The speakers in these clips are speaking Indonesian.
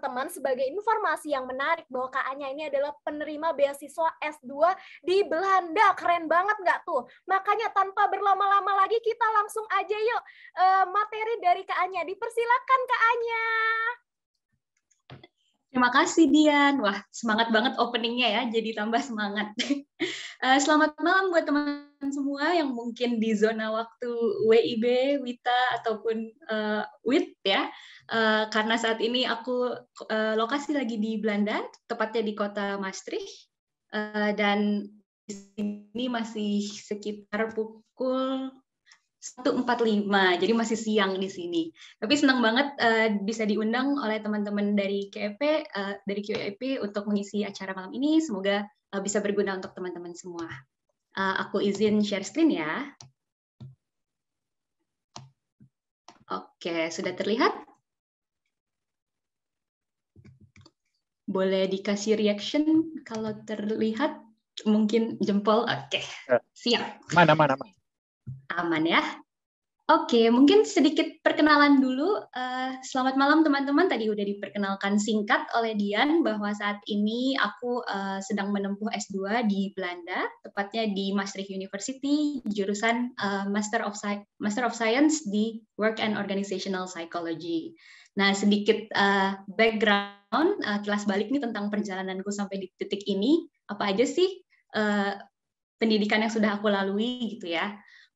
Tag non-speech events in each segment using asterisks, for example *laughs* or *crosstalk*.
teman-teman sebagai informasi yang menarik bahwa Kak Anya ini adalah penerima beasiswa S2 di Belanda. Keren banget nggak tuh? Makanya tanpa berlama-lama lagi kita langsung aja yuk eh, materi dari Kak Anya. Dipersilakan Kak Anya. Terima kasih Dian. Wah, semangat banget openingnya ya, jadi tambah semangat. *laughs* Eh, selamat malam buat teman semua yang mungkin di zona waktu WIB, WITA, ataupun uh, WIT ya. Uh, karena saat ini aku uh, lokasi lagi di Belanda, tepatnya di kota Maastricht. Uh, dan di sini masih sekitar pukul 145. Jadi masih siang di sini. Tapi senang banget uh, bisa diundang oleh teman-teman dari KEP uh, eh, dari QEP untuk mengisi acara malam ini. Semoga uh, bisa berguna untuk teman-teman semua. Uh, aku izin share screen ya. Oke, sudah terlihat? Boleh dikasih reaction kalau terlihat? Mungkin jempol. Oke. Siap. Mana mana mana. Aman ya. Oke, mungkin sedikit perkenalan dulu. Eh, selamat malam teman-teman. Tadi udah diperkenalkan singkat oleh Dian bahwa saat ini aku eh, sedang menempuh S2 di Belanda, tepatnya di Maastricht University, jurusan eh, Master of Sci Master of Science di Work and Organizational Psychology. Nah, sedikit background kelas balik nih tentang perjalananku sampai di titik ini. Apa aja sih pendidikan yang sudah aku lalui gitu ya?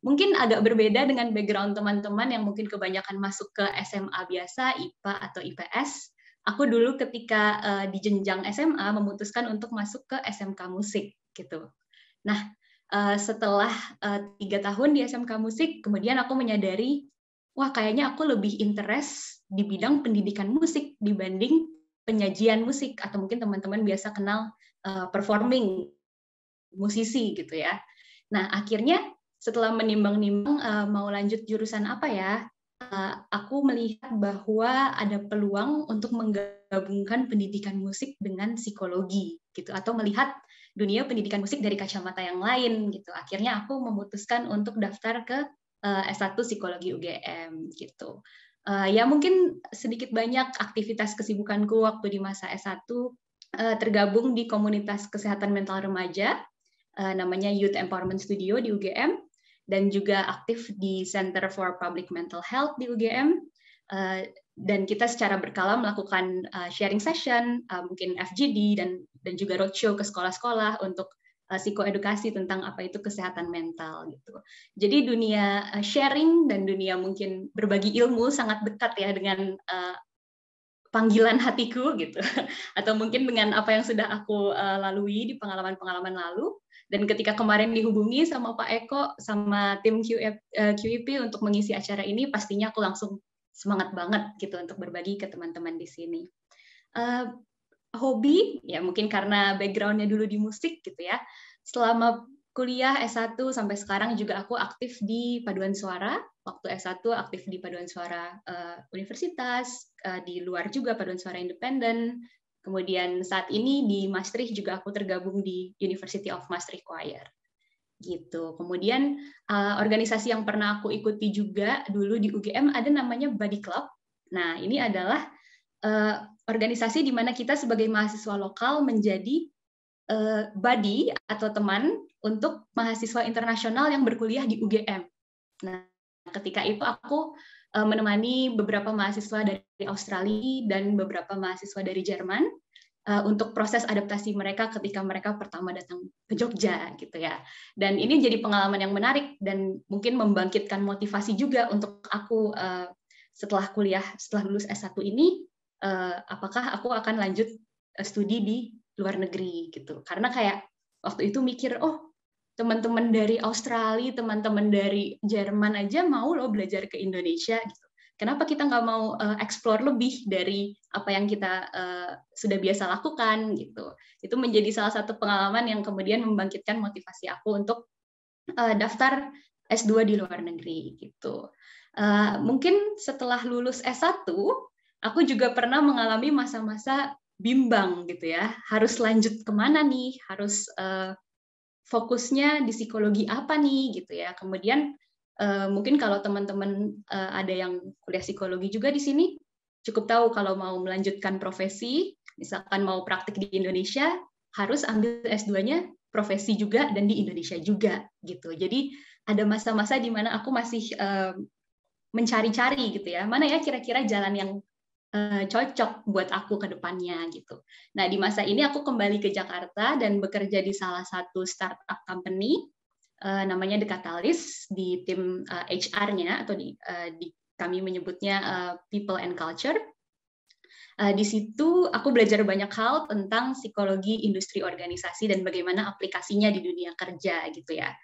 mungkin agak berbeda dengan background teman-teman yang mungkin kebanyakan masuk ke SMA biasa, IPA atau IPS. Aku dulu ketika uh, di jenjang SMA memutuskan untuk masuk ke SMK musik gitu. Nah, uh, setelah eh, tiga tahun di SMK musik, kemudian aku menyadari, wah kayaknya aku lebih interest di bidang pendidikan musik dibanding penyajian musik atau mungkin teman-teman biasa kenal uh, performing musisi gitu ya. Nah, akhirnya setelah menimbang-nimbang uh, mau lanjut jurusan apa ya, uh, aku melihat bahwa ada peluang untuk menggabungkan pendidikan musik dengan psikologi gitu atau melihat dunia pendidikan musik dari kacamata yang lain gitu. Akhirnya aku memutuskan untuk daftar ke uh, eh, S1 Psikologi UGM gitu. Uh, ya mungkin sedikit banyak aktivitas kesibukanku waktu di masa S1 uh, tergabung di komunitas kesehatan mental remaja uh, namanya Youth Empowerment Studio di UGM dan juga aktif di Center for Public Mental Health di UGM. Uh, eh, dan kita secara berkala melakukan uh, sharing session, uh, mungkin FGD dan dan juga roadshow ke sekolah-sekolah untuk uh, psikoedukasi tentang apa itu kesehatan mental gitu. Jadi dunia uh, sharing dan dunia mungkin berbagi ilmu sangat dekat ya dengan uh, panggilan hatiku gitu *laughs* atau mungkin dengan apa yang sudah aku uh, lalui di pengalaman-pengalaman lalu dan ketika kemarin dihubungi sama Pak Eko sama tim QF, eh, QIP e untuk mengisi acara ini, pastinya aku langsung semangat banget gitu untuk berbagi ke teman-teman di sini. Uh, hobi ya mungkin karena backgroundnya dulu di musik gitu ya. Selama kuliah S1 sampai sekarang juga aku aktif di paduan suara. Waktu S1 aktif di paduan suara uh, universitas, uh, di luar juga paduan suara independen, Kemudian saat ini di Maastricht juga aku tergabung di University of Maastricht Choir. Gitu. Kemudian uh, organisasi yang pernah aku ikuti juga dulu di UGM ada namanya Buddy Club. Nah, ini adalah uh, organisasi di mana kita sebagai mahasiswa lokal menjadi uh, buddy atau teman untuk mahasiswa internasional yang berkuliah di UGM. Nah, ketika itu aku Eh, menemani beberapa mahasiswa dari Australia dan beberapa mahasiswa dari Jerman eh, untuk proses adaptasi mereka ketika mereka pertama datang ke Jogja gitu ya. Dan ini jadi pengalaman yang menarik dan mungkin membangkitkan motivasi juga untuk aku eh, setelah kuliah, setelah lulus S1 ini apakah aku akan lanjut studi di luar negeri gitu. Karena kayak waktu itu mikir oh teman-teman dari Australia, teman-teman dari Jerman aja mau lo belajar ke Indonesia gitu. Kenapa kita nggak mau uh, explore lebih dari apa yang kita uh, sudah biasa lakukan gitu? Itu menjadi salah satu pengalaman yang kemudian membangkitkan motivasi aku untuk uh, daftar S2 di luar negeri gitu. Uh, mungkin setelah lulus S1, aku juga pernah mengalami masa-masa bimbang gitu ya. Harus lanjut kemana nih? Harus uh, fokusnya di psikologi apa nih gitu ya. Kemudian uh, mungkin kalau teman-teman uh, ada yang kuliah psikologi juga di sini cukup tahu kalau mau melanjutkan profesi, misalkan mau praktik di Indonesia harus ambil S2-nya profesi juga dan di Indonesia juga gitu. Jadi ada masa-masa di mana aku masih uh, mencari-cari gitu ya. Mana ya kira-kira jalan yang Eh, cocok buat aku ke depannya gitu. Nah, di masa ini aku kembali ke Jakarta dan bekerja di salah satu startup company uh, namanya Catalyst di tim uh, eh, HR-nya atau di, uh, di kami menyebutnya uh, people and culture. Uh, di situ aku belajar banyak hal tentang psikologi industri organisasi dan bagaimana aplikasinya di dunia kerja gitu ya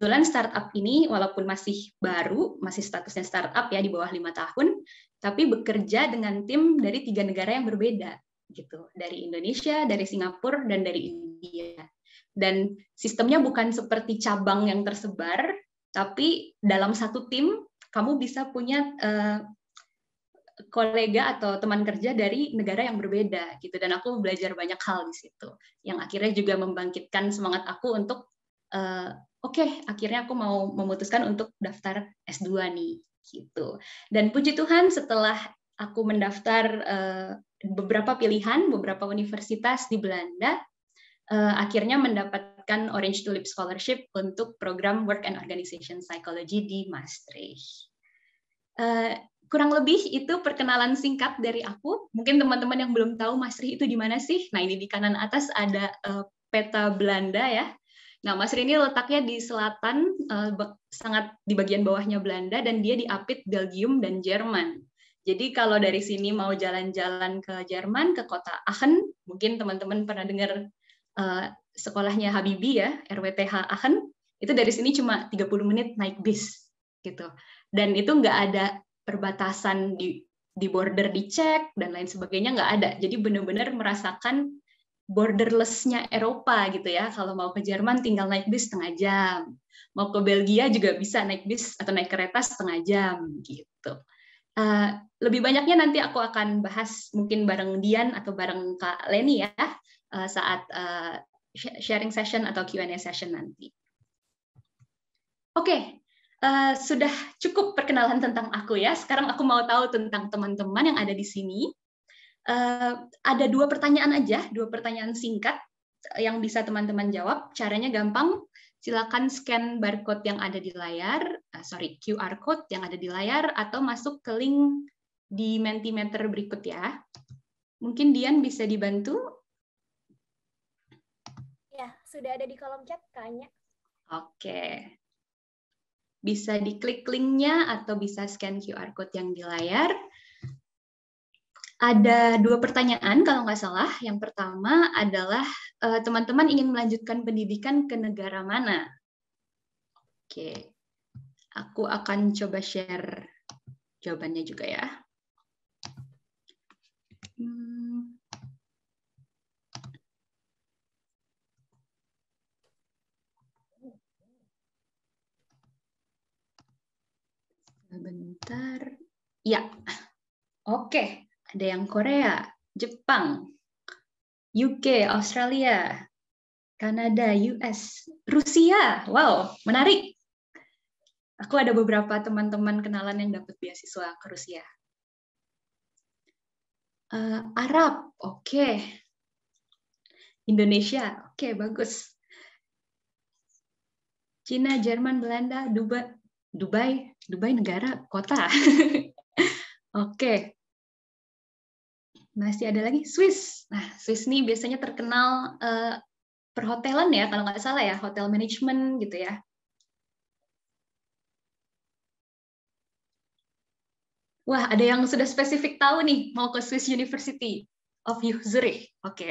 kebetulan startup ini walaupun masih baru, masih statusnya startup ya di bawah lima tahun, tapi bekerja dengan tim dari tiga negara yang berbeda gitu, dari Indonesia, dari Singapura, dan dari India. Dan sistemnya bukan seperti cabang yang tersebar, tapi dalam satu tim kamu bisa punya uh, kolega atau teman kerja dari negara yang berbeda gitu. Dan aku belajar banyak hal di situ, yang akhirnya juga membangkitkan semangat aku untuk eh, oke okay, akhirnya aku mau memutuskan untuk daftar S2 nih gitu. Dan puji Tuhan setelah aku mendaftar eh, beberapa pilihan, beberapa universitas di Belanda, eh, akhirnya mendapatkan Orange Tulip Scholarship untuk program Work and Organization Psychology di Maastricht. Eh, kurang lebih itu perkenalan singkat dari aku. Mungkin teman-teman yang belum tahu Maastricht itu di mana sih? Nah ini di kanan atas ada peta Belanda ya. Nah, Mas Rini letaknya di selatan, eh, sangat di bagian bawahnya Belanda, dan dia diapit Belgium dan Jerman. Jadi kalau dari sini mau jalan-jalan ke Jerman, ke kota Aachen, mungkin teman-teman pernah dengar eh, sekolahnya Habibi ya, RWTH Aachen, itu dari sini cuma 30 menit naik bis gitu. Dan itu nggak ada perbatasan di di border dicek dan lain sebagainya nggak ada. Jadi benar-benar merasakan borderlessnya Eropa gitu ya. Kalau mau ke Jerman tinggal naik bis setengah jam. Mau ke Belgia juga bisa naik bis atau naik kereta setengah jam gitu. Uh, lebih banyaknya nanti aku akan bahas mungkin bareng Dian atau bareng Kak Leni ya uh, saat uh, sharing session atau Q&A session nanti. Oke, okay. uh, sudah cukup perkenalan tentang aku ya. Sekarang aku mau tahu tentang teman-teman yang ada di sini Uh, ada dua pertanyaan aja, dua pertanyaan singkat yang bisa teman-teman jawab. Caranya gampang, silakan scan barcode yang ada di layar, uh, sorry QR code yang ada di layar, atau masuk ke link di Mentimeter berikut ya. Mungkin Dian bisa dibantu? Ya, sudah ada di kolom chat kayaknya. Oke. Bisa diklik linknya atau bisa scan QR code yang di layar ada dua pertanyaan kalau nggak salah. Yang pertama adalah eh, teman-teman ingin melanjutkan pendidikan ke negara mana? Oke, aku akan coba share jawabannya juga ya. Hmm. Bentar. Ya, oke ada yang Korea, Jepang, UK, Australia, Kanada, US, Rusia. Wow, menarik. Aku ada beberapa teman-teman kenalan yang dapat beasiswa ke Rusia. Uh, Arab, oke. Okay. Indonesia, oke, okay, bagus. Cina, Jerman, Belanda, Dubai, Dubai, Dubai negara, kota. *laughs* oke masih ada lagi Swiss. Nah, Swiss nih biasanya terkenal uh, perhotelan ya, kalau nggak salah ya, hotel management gitu ya. Wah, ada yang sudah spesifik tahu nih, mau ke Swiss University of Zurich. Oke. Okay.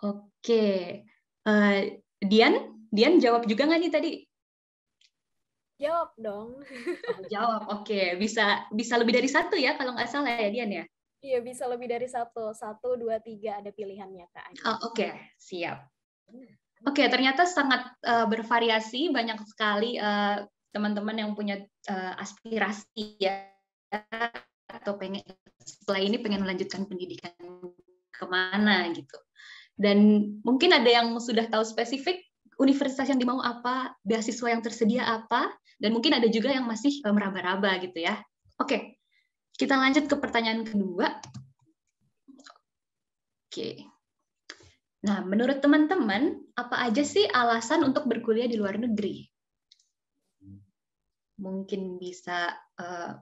Oke. Okay. Uh, eh, Dian, Dian jawab juga nggak nih tadi? Jawab dong. Oh, jawab, oke. Okay. Bisa bisa lebih dari satu ya kalau nggak salah ya Dian ya? Iya bisa lebih dari satu, satu, dua, tiga ada pilihannya kak. Oh, oke, okay. siap. Oke, okay, ternyata sangat uh, bervariasi, banyak sekali teman eh, teman-teman yang punya uh, aspirasi ya atau pengen setelah ini pengen melanjutkan pendidikan kemana gitu. Dan mungkin ada yang sudah tahu spesifik universitas yang dimau apa, beasiswa yang tersedia apa, dan mungkin ada juga yang masih eh, meraba-raba gitu ya. Oke, kita lanjut ke pertanyaan kedua. Oke. Nah, menurut teman-teman, apa aja sih alasan untuk berkuliah di luar negeri? Mungkin bisa uh,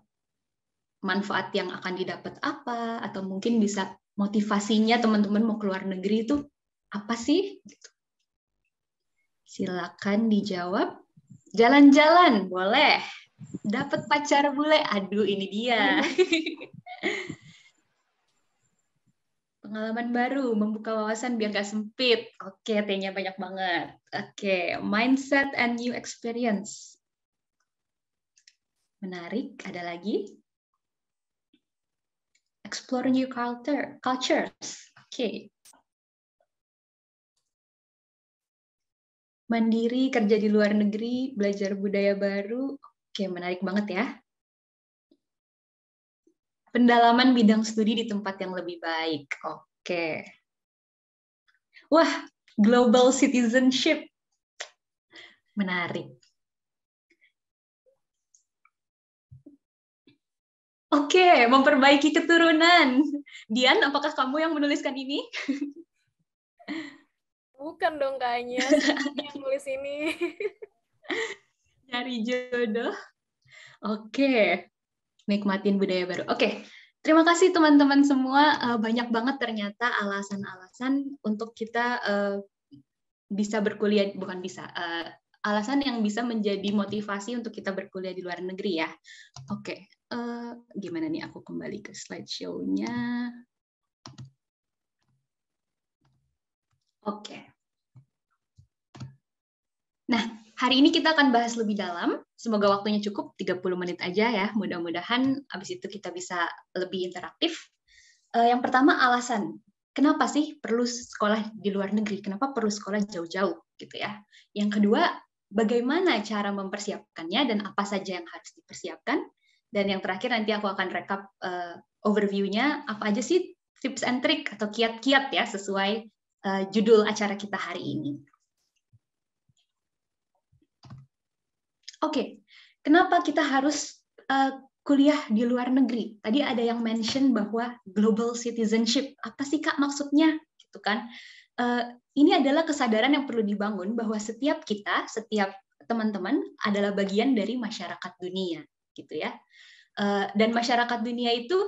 manfaat yang akan didapat apa, atau mungkin bisa motivasinya teman-teman mau keluar negeri itu apa sih? Gitu. Silakan dijawab. Jalan-jalan boleh. Dapat pacar boleh Aduh, ini dia. *laughs* Pengalaman baru, membuka wawasan biar gak sempit. Oke, T-nya banyak banget. Oke, mindset and new experience. Menarik, ada lagi? Explore new culture, cultures. Oke. Okay. mandiri, kerja di luar negeri, belajar budaya baru. Oke, menarik banget ya. Pendalaman bidang studi di tempat yang lebih baik. Oke. Wah, global citizenship. Menarik. Oke, memperbaiki keturunan. Dian, apakah kamu yang menuliskan ini? *laughs* Bukan dong kayaknya yang nulis ini. Cari jodoh. Oke. Okay. Nikmatin budaya baru. Oke. Okay. Terima kasih teman-teman semua. Eh, banyak banget ternyata alasan-alasan untuk kita eh, bisa berkuliah, bukan bisa, eh, alasan yang bisa menjadi motivasi untuk kita berkuliah di luar negeri ya. Oke, okay. gimana nih aku kembali ke slideshow-nya. Oke. Okay. Nah, hari ini kita akan bahas lebih dalam. Semoga waktunya cukup 30 menit aja ya. Mudah-mudahan abis itu kita bisa lebih interaktif. Eh, yang pertama alasan. Kenapa sih perlu sekolah di luar negeri? Kenapa perlu sekolah jauh-jauh gitu ya? Yang kedua, bagaimana cara mempersiapkannya dan apa saja yang harus dipersiapkan? Dan yang terakhir nanti aku akan rekap uh, overview-nya apa aja sih tips and trick atau kiat-kiat ya sesuai uh, judul acara kita hari ini. Oke, kenapa kita harus eh, kuliah di luar negeri? Tadi ada yang mention bahwa global citizenship. Apa sih kak maksudnya? Gitu kan? Eh, ini adalah kesadaran yang perlu dibangun bahwa setiap kita, setiap teman-teman adalah bagian dari masyarakat dunia, gitu ya. Eh, dan masyarakat dunia itu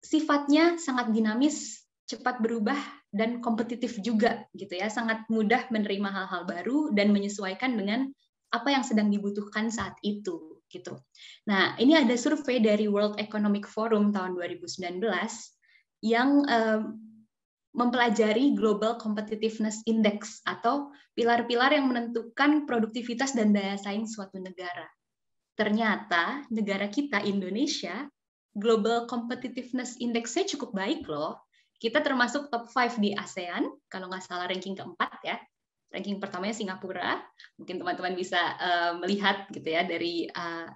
sifatnya sangat dinamis, cepat berubah dan kompetitif juga, gitu ya. Sangat mudah menerima hal-hal baru dan menyesuaikan dengan apa yang sedang dibutuhkan saat itu gitu. Nah, ini ada survei dari World Economic Forum tahun 2019 yang eh, mempelajari Global Competitiveness Index atau pilar-pilar yang menentukan produktivitas dan daya saing suatu negara. Ternyata negara kita Indonesia Global Competitiveness Index-nya cukup baik loh. Kita termasuk top 5 di ASEAN, kalau nggak salah ranking keempat ya ranking pertamanya Singapura. Mungkin teman-teman bisa uh, melihat gitu ya dari eh,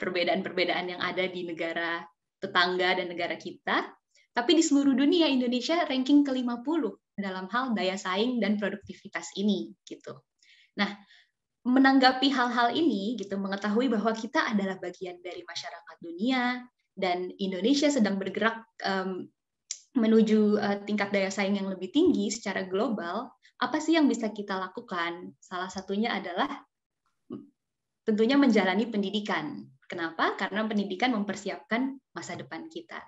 perbedaan-perbedaan yang ada di negara tetangga dan negara kita. Tapi di seluruh dunia Indonesia ranking ke-50 dalam hal daya saing dan produktivitas ini gitu. Nah, menanggapi hal-hal ini gitu mengetahui bahwa kita adalah bagian dari masyarakat dunia dan Indonesia sedang bergerak um, menuju uh, tingkat daya saing yang lebih tinggi secara global, apa sih yang bisa kita lakukan? Salah satunya adalah tentunya menjalani pendidikan. Kenapa? Karena pendidikan mempersiapkan masa depan kita.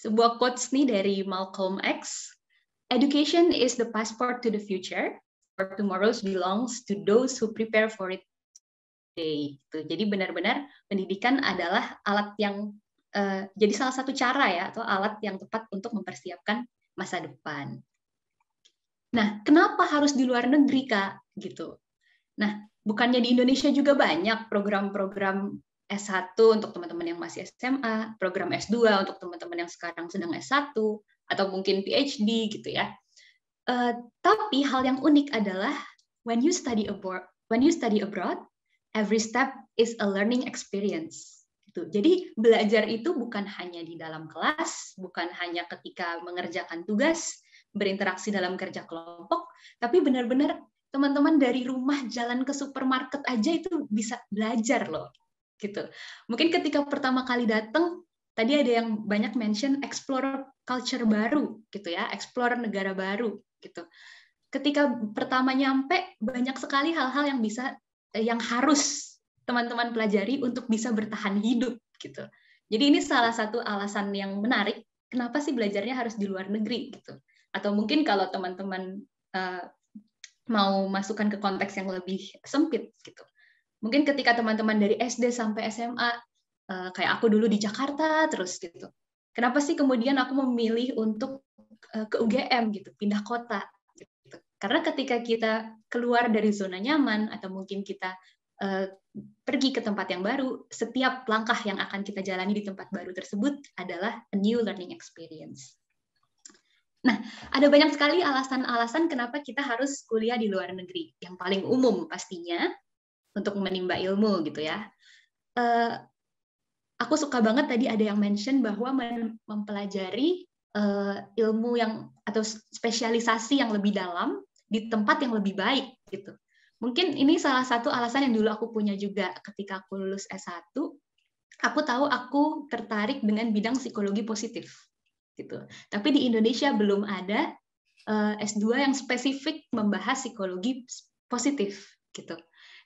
Sebuah quotes nih dari Malcolm X, Education is the passport to the future, for tomorrow belongs to those who prepare for it today. Gitu. Jadi benar-benar pendidikan adalah alat yang eh, jadi salah satu cara ya atau alat yang tepat untuk mempersiapkan masa depan. Nah, kenapa harus di luar negeri, Kak? Gitu. Nah, bukannya di Indonesia juga banyak program-program S1 untuk teman-teman yang masih SMA, program S2 untuk teman-teman yang sekarang sedang S1, atau mungkin PhD gitu ya. Uh, tapi hal yang unik adalah when you study abroad, when you study abroad, every step is a learning experience. Gitu. Jadi belajar itu bukan hanya di dalam kelas, bukan hanya ketika mengerjakan tugas, berinteraksi dalam kerja kelompok, tapi benar-benar teman-teman dari rumah jalan ke supermarket aja itu bisa belajar loh. Gitu. Mungkin ketika pertama kali datang, tadi ada yang banyak mention explore culture baru gitu ya, explore negara baru gitu. Ketika pertama nyampe banyak sekali hal-hal yang bisa eh, yang harus teman-teman pelajari untuk bisa bertahan hidup gitu. Jadi ini salah satu alasan yang menarik kenapa sih belajarnya harus di luar negeri gitu atau mungkin kalau teman-teman eh, mau masukkan ke konteks yang lebih sempit gitu mungkin ketika teman-teman dari SD sampai SMA eh, kayak aku dulu di Jakarta terus gitu kenapa sih kemudian aku memilih untuk eh, ke UGM gitu pindah kota gitu. karena ketika kita keluar dari zona nyaman atau mungkin kita pergi ke tempat yang baru setiap langkah yang akan kita jalani di tempat baru tersebut adalah a new learning experience Nah, ada banyak sekali alasan-alasan kenapa kita harus kuliah di luar negeri. Yang paling umum pastinya untuk menimba ilmu gitu ya. Uh, aku suka banget tadi ada yang mention bahwa mempelajari uh, ilmu yang atau spesialisasi yang lebih dalam di tempat yang lebih baik gitu. Mungkin ini salah satu alasan yang dulu aku punya juga ketika aku lulus S1, aku tahu aku tertarik dengan bidang psikologi positif gitu. Tapi di Indonesia belum ada uh, eh, S2 yang spesifik membahas psikologi positif gitu.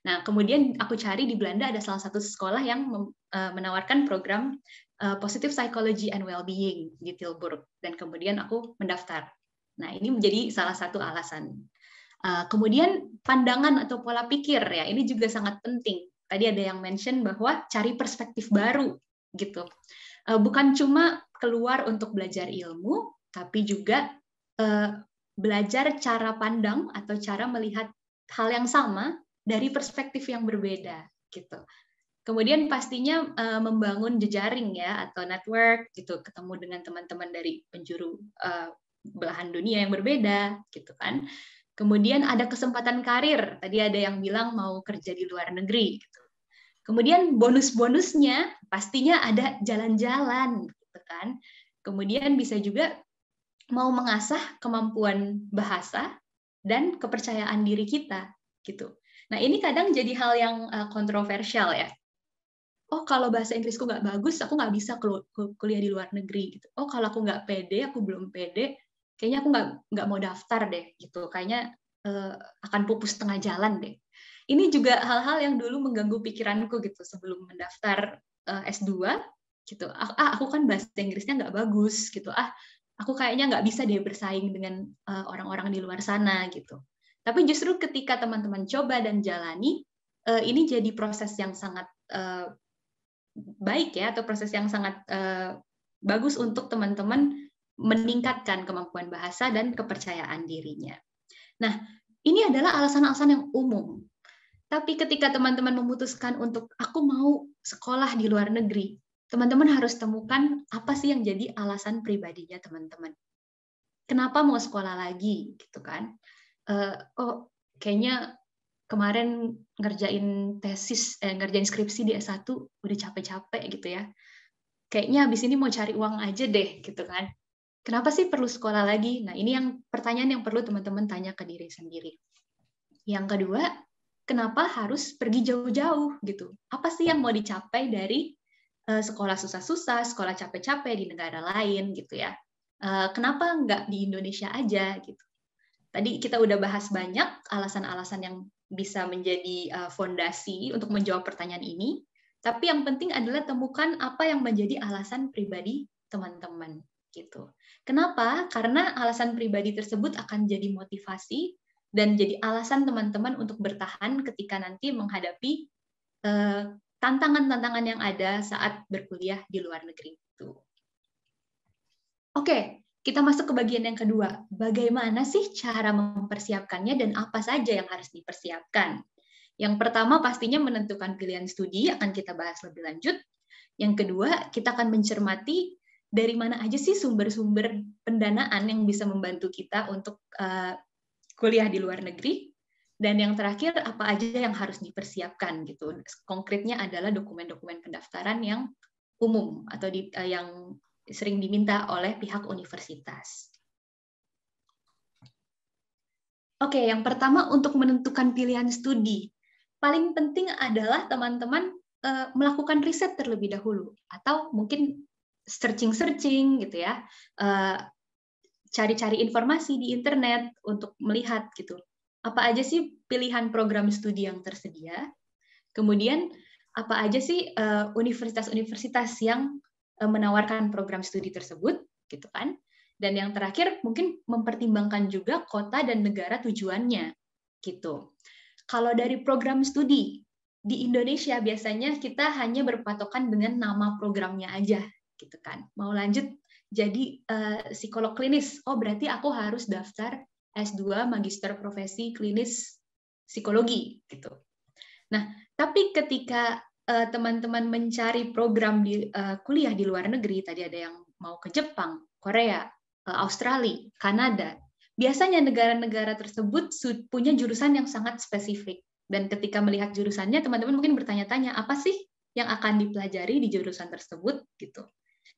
Nah, kemudian aku cari di Belanda ada salah satu sekolah yang eh, menawarkan program eh, Positive Psychology and well-being di Tilburg dan kemudian aku mendaftar. Nah, ini menjadi salah satu alasan. Kemudian pandangan atau pola pikir ya, ini juga sangat penting. Tadi ada yang mention bahwa cari perspektif baru gitu. Eh, bukan cuma keluar untuk belajar ilmu, tapi juga eh, belajar cara pandang atau cara melihat hal yang sama dari perspektif yang berbeda gitu. Kemudian pastinya uh, membangun jejaring ya atau network gitu, ketemu dengan teman-teman dari penjuru uh, belahan dunia yang berbeda gitu kan. Kemudian ada kesempatan karir. Tadi ada yang bilang mau kerja di luar negeri gitu. Kemudian bonus-bonusnya pastinya ada jalan-jalan gitu kan. Kemudian bisa juga mau mengasah kemampuan bahasa dan kepercayaan diri kita gitu. Nah, ini kadang jadi hal yang eh, kontroversial ya. Oh, kalau bahasa Inggrisku nggak bagus, aku nggak bisa kuliah di luar negeri. Gitu. Oh, kalau aku nggak pede, aku belum pede, kayaknya aku nggak nggak mau daftar deh. Gitu, kayaknya eh, akan pupus setengah jalan deh. Ini juga hal-hal yang dulu mengganggu pikiranku gitu sebelum mendaftar uh, eh, S2 gitu. Ah, ah, aku kan bahasa Inggrisnya nggak bagus gitu. Ah, aku kayaknya nggak bisa dia bersaing dengan eh, orang-orang uh, di luar sana gitu. Tapi justru ketika teman-teman coba dan jalani, uh, ini jadi proses yang sangat uh, baik ya atau proses yang sangat uh, bagus untuk teman-teman meningkatkan kemampuan bahasa dan kepercayaan dirinya. Nah, ini adalah alasan-alasan yang umum tapi ketika teman-teman memutuskan untuk aku mau sekolah di luar negeri, teman-teman harus temukan apa sih yang jadi alasan pribadinya teman-teman. Kenapa mau sekolah lagi gitu kan? Uh, oh, kayaknya kemarin ngerjain tesis, eh, ngerjain skripsi di S1 udah capek-capek gitu ya. Kayaknya habis ini mau cari uang aja deh gitu kan. Kenapa sih perlu sekolah lagi? Nah, ini yang pertanyaan yang perlu teman-teman tanya ke diri sendiri. Yang kedua, kenapa harus pergi jauh-jauh gitu? Apa sih yang mau dicapai dari eh, sekolah susah-susah, sekolah capek-capek di negara lain gitu ya? Eh, kenapa nggak di Indonesia aja gitu? Tadi kita udah bahas banyak alasan-alasan yang bisa menjadi eh, fondasi untuk menjawab pertanyaan ini. Tapi yang penting adalah temukan apa yang menjadi alasan pribadi teman-teman gitu. Kenapa? Karena alasan pribadi tersebut akan jadi motivasi dan jadi alasan teman-teman untuk bertahan ketika nanti menghadapi eh, tantangan-tantangan yang ada saat berkuliah di luar negeri itu. Oke, kita masuk ke bagian yang kedua. Bagaimana sih cara mempersiapkannya dan apa saja yang harus dipersiapkan? Yang pertama pastinya menentukan pilihan studi akan kita bahas lebih lanjut. Yang kedua, kita akan mencermati dari mana aja sih sumber-sumber pendanaan yang bisa membantu kita untuk eh, kuliah di luar negeri, dan yang terakhir, apa aja yang harus dipersiapkan gitu. Konkretnya adalah dokumen-dokumen pendaftaran yang umum atau di, eh, yang sering diminta oleh pihak universitas. Oke, yang pertama untuk menentukan pilihan studi. Paling penting adalah teman-teman e, melakukan riset terlebih dahulu atau mungkin searching-searching gitu ya. E, cari-cari informasi di internet untuk melihat gitu apa aja sih pilihan program studi yang tersedia kemudian apa aja sih eh, universitas-universitas yang eh, menawarkan program studi tersebut gitu kan dan yang terakhir mungkin mempertimbangkan juga kota dan negara tujuannya gitu kalau dari program studi di Indonesia biasanya kita hanya berpatokan dengan nama programnya aja gitu kan mau lanjut jadi uh, psikolog klinis. Oh, berarti aku harus daftar S2 Magister Profesi Klinis Psikologi gitu. Nah, tapi ketika eh, teman-teman uh, mencari program di uh, kuliah di luar negeri, tadi ada yang mau ke Jepang, Korea, uh, Australia, Kanada. Biasanya negara-negara tersebut punya jurusan yang sangat spesifik. Dan ketika melihat jurusannya, teman-teman mungkin bertanya-tanya, apa sih yang akan dipelajari di jurusan tersebut gitu.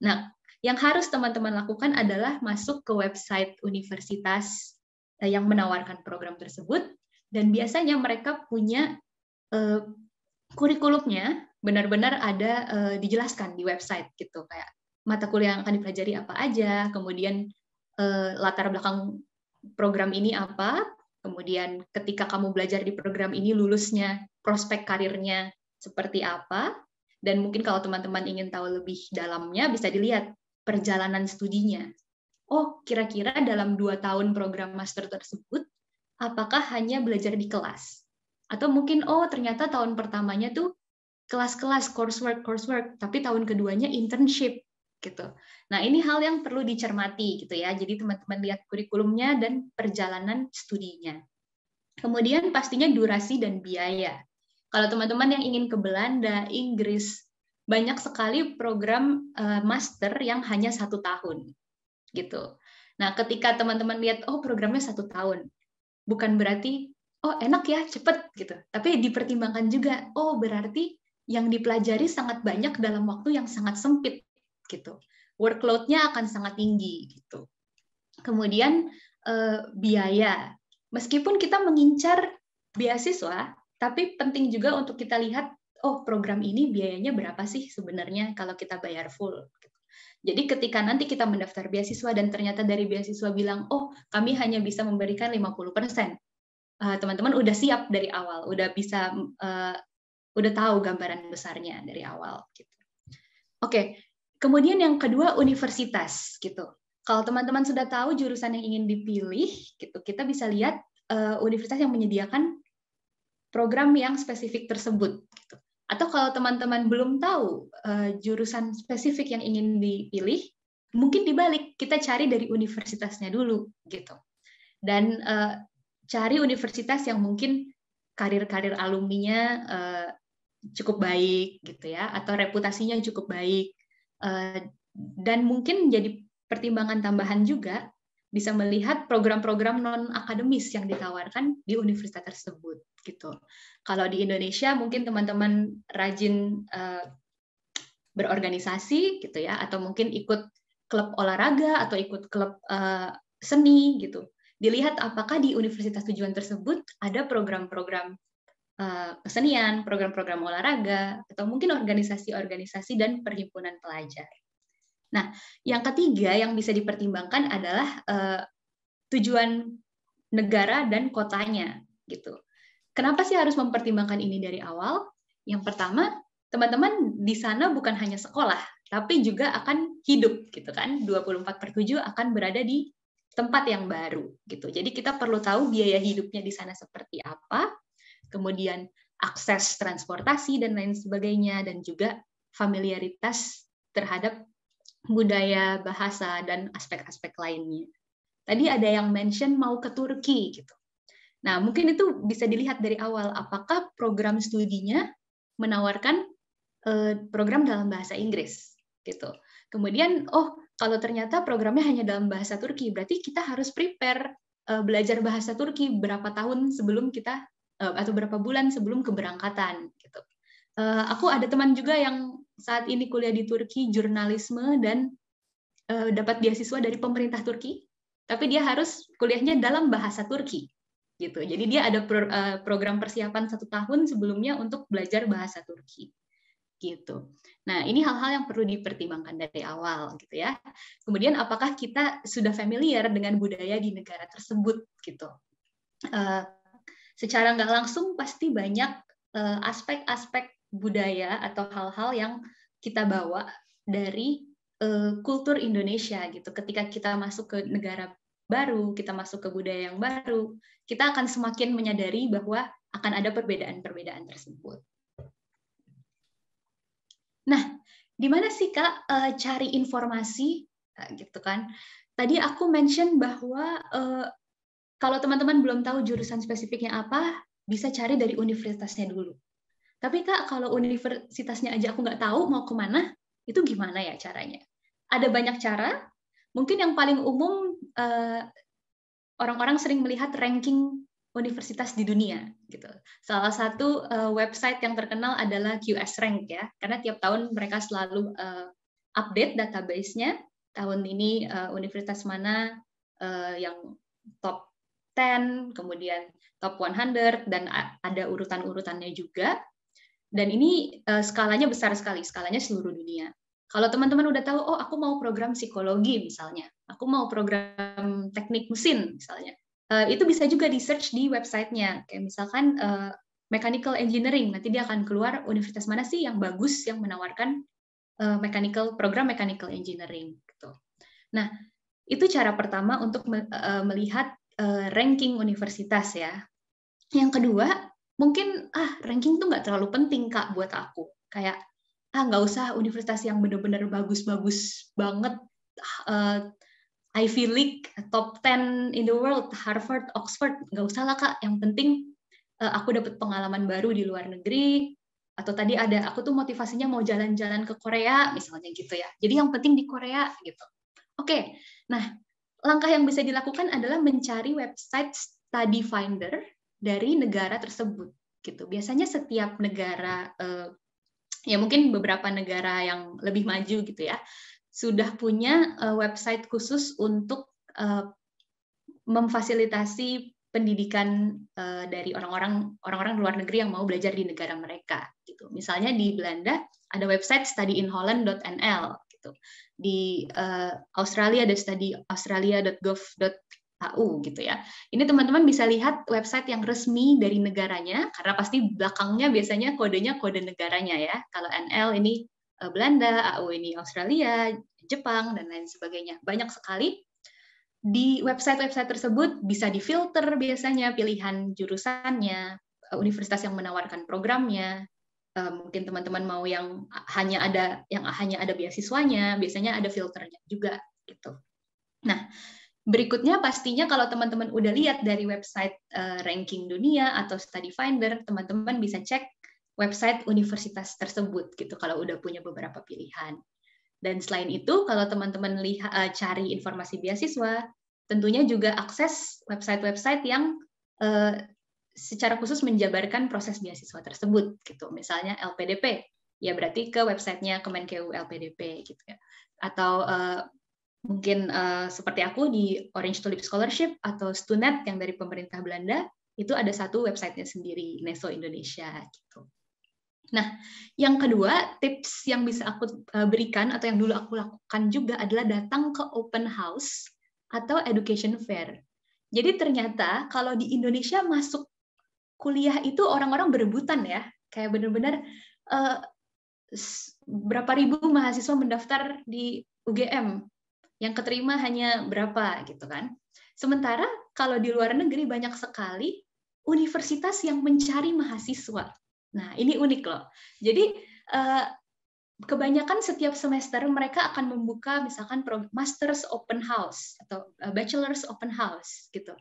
Nah, yang harus teman-teman lakukan adalah masuk ke website universitas eh, yang menawarkan program tersebut dan biasanya mereka punya eh, kurikulumnya benar-benar ada eh, dijelaskan di website gitu kayak mata kuliah yang akan dipelajari apa aja, kemudian latar belakang program ini apa, kemudian ketika kamu belajar di program ini lulusnya prospek karirnya seperti apa dan mungkin kalau teman-teman ingin tahu lebih dalamnya bisa dilihat perjalanan studinya. Oh, kira-kira dalam dua tahun program master tersebut, apakah hanya belajar di kelas? Atau mungkin, oh ternyata tahun pertamanya tuh kelas-kelas, coursework, coursework, tapi tahun keduanya internship gitu. Nah, ini hal yang perlu dicermati gitu ya. Jadi teman-teman lihat kurikulumnya dan perjalanan studinya. Kemudian pastinya durasi dan biaya. Kalau teman-teman yang ingin ke Belanda, Inggris, banyak sekali program uh, master yang hanya satu tahun gitu. Nah, ketika teman-teman lihat oh programnya satu tahun, bukan berarti oh enak ya cepet gitu, tapi dipertimbangkan juga oh berarti yang dipelajari sangat banyak dalam waktu yang sangat sempit gitu. Workloadnya akan sangat tinggi gitu. Kemudian uh, biaya, meskipun kita mengincar beasiswa, tapi penting juga untuk kita lihat oh program ini biayanya berapa sih sebenarnya kalau kita bayar full. Gitu. Jadi ketika nanti kita mendaftar beasiswa dan ternyata dari beasiswa bilang, oh kami hanya bisa memberikan 50 persen, eh, teman-teman udah siap dari awal, udah bisa, uh, udah tahu gambaran besarnya dari awal. Gitu. Oke, okay. kemudian yang kedua universitas gitu. Kalau teman-teman sudah tahu jurusan yang ingin dipilih, gitu, kita bisa lihat uh, universitas yang menyediakan program yang spesifik tersebut. Atau kalau teman-teman belum tahu uh, jurusan spesifik yang ingin dipilih, mungkin dibalik kita cari dari universitasnya dulu gitu. Dan uh, cari universitas yang mungkin karir-karir alumninya uh, cukup baik gitu ya atau reputasinya cukup baik. Uh, dan mungkin jadi pertimbangan tambahan juga bisa melihat program-program non akademis yang ditawarkan di universitas tersebut gitu. Kalau di Indonesia mungkin teman-teman rajin uh, berorganisasi gitu ya atau mungkin ikut klub olahraga atau ikut klub uh, seni gitu. Dilihat apakah di universitas tujuan tersebut ada program-program uh, kesenian, program-program olahraga atau mungkin organisasi-organisasi dan perhimpunan pelajar Nah, yang ketiga yang bisa dipertimbangkan adalah uh, tujuan negara dan kotanya gitu. Kenapa sih harus mempertimbangkan ini dari awal? Yang pertama, teman-teman di sana bukan hanya sekolah, tapi juga akan hidup gitu kan. 24 per 7 akan berada di tempat yang baru gitu. Jadi kita perlu tahu biaya hidupnya di sana seperti apa, kemudian akses transportasi dan lain sebagainya dan juga familiaritas terhadap budaya, bahasa, dan aspek-aspek lainnya. Tadi ada yang mention mau ke Turki gitu. Nah, mungkin itu bisa dilihat dari awal apakah program studinya menawarkan eh, program dalam bahasa Inggris gitu. Kemudian oh, kalau ternyata programnya hanya dalam bahasa Turki, berarti kita harus prepare eh, belajar bahasa Turki berapa tahun sebelum kita eh, atau berapa bulan sebelum keberangkatan gitu. Aku ada teman juga yang saat ini kuliah di Turki jurnalisme dan uh, dapat beasiswa dari pemerintah Turki, tapi dia harus kuliahnya dalam bahasa Turki gitu. Jadi dia ada pro, uh, program persiapan satu tahun sebelumnya untuk belajar bahasa Turki gitu. Nah, ini hal-hal yang perlu dipertimbangkan dari awal gitu ya. Kemudian apakah kita sudah familiar dengan budaya di negara tersebut gitu. Uh, secara nggak langsung pasti banyak aspek-aspek uh, aspek -aspek budaya atau hal-hal yang kita bawa dari uh, kultur Indonesia gitu. Ketika kita masuk ke negara baru, kita masuk ke budaya yang baru, kita akan semakin menyadari bahwa akan ada perbedaan-perbedaan tersebut. Nah, di mana sih kak uh, cari informasi nah, gitu kan? Tadi aku mention bahwa uh, kalau teman-teman belum tahu jurusan spesifiknya apa, bisa cari dari universitasnya dulu. Tapi kak, kalau universitasnya aja aku nggak tahu mau ke mana, itu gimana ya caranya? Ada banyak cara. Mungkin yang paling umum eh, orang-orang sering melihat ranking universitas di dunia gitu. Salah satu uh, website yang terkenal adalah QS Rank ya, karena tiap tahun mereka selalu uh, update database-nya. Tahun ini uh, universitas mana uh, yang top 10, kemudian top 100 dan ada urutan-urutannya juga. Dan ini uh, skalanya besar sekali, skalanya seluruh dunia. Kalau teman-teman udah tahu, oh aku mau program psikologi misalnya, aku mau program teknik mesin misalnya, uh, itu bisa juga di search di websitenya. Kayak misalkan uh, mechanical engineering, nanti dia akan keluar universitas mana sih yang bagus yang menawarkan uh, mechanical program mechanical engineering. Gitu. Nah itu cara pertama untuk melihat ranking universitas ya. Yang kedua mungkin ah ranking tuh nggak terlalu penting kak buat aku kayak ah nggak usah universitas yang benar-benar bagus-bagus banget uh, Ivy League top 10 in the world Harvard Oxford nggak usah lah kak yang penting uh, aku dapat pengalaman baru di luar negeri atau tadi ada aku tuh motivasinya mau jalan-jalan ke Korea misalnya gitu ya jadi yang penting di Korea gitu oke okay. nah langkah yang bisa dilakukan adalah mencari website study finder dari negara tersebut gitu. Biasanya setiap negara uh, ya mungkin beberapa negara yang lebih maju gitu ya sudah punya uh, website khusus untuk uh, memfasilitasi pendidikan uh, dari orang-orang orang-orang luar negeri yang mau belajar di negara mereka gitu. Misalnya di Belanda ada website studyinholland.nl gitu. Di uh, Australia ada studyaustralia.gov.nl AU gitu ya. Ini teman-teman bisa lihat website yang resmi dari negaranya karena pasti belakangnya biasanya kodenya kode negaranya ya. Kalau NL ini eh, Belanda, AU ini Australia, Jepang dan lain sebagainya. Banyak sekali di website-website tersebut bisa difilter biasanya pilihan jurusannya, eh, universitas yang menawarkan programnya. Eh, mungkin teman-teman mau yang hanya ada yang hanya ada beasiswanya, biasanya ada filternya juga gitu. Nah, Berikutnya pastinya kalau teman-teman udah lihat dari website uh, ranking dunia atau study finder, teman-teman bisa cek website universitas tersebut gitu kalau udah punya beberapa pilihan. Dan selain itu kalau teman-teman lihat uh, eh, cari informasi beasiswa, tentunya juga akses website-website yang uh, secara khusus menjabarkan proses beasiswa tersebut gitu. Misalnya LPDP, ya berarti ke websitenya Kemenkeu LPDP gitu ya. Atau uh, mungkin uh, seperti aku di Orange Tulip Scholarship atau Stunet yang dari pemerintah Belanda itu ada satu websitenya sendiri Neso Indonesia gitu. Nah, yang kedua tips yang bisa aku eh, berikan atau yang dulu aku lakukan juga adalah datang ke open house atau education fair. Jadi ternyata kalau di Indonesia masuk kuliah itu orang-orang berebutan ya, kayak benar-benar uh, eh, berapa ribu mahasiswa mendaftar di UGM yang keterima hanya berapa gitu kan. Sementara kalau di luar negeri banyak sekali universitas yang mencari mahasiswa. Nah, ini unik loh. Jadi eh, kebanyakan setiap semester mereka akan membuka misalkan Masters Open House atau eh, Bachelor's Open House gitu.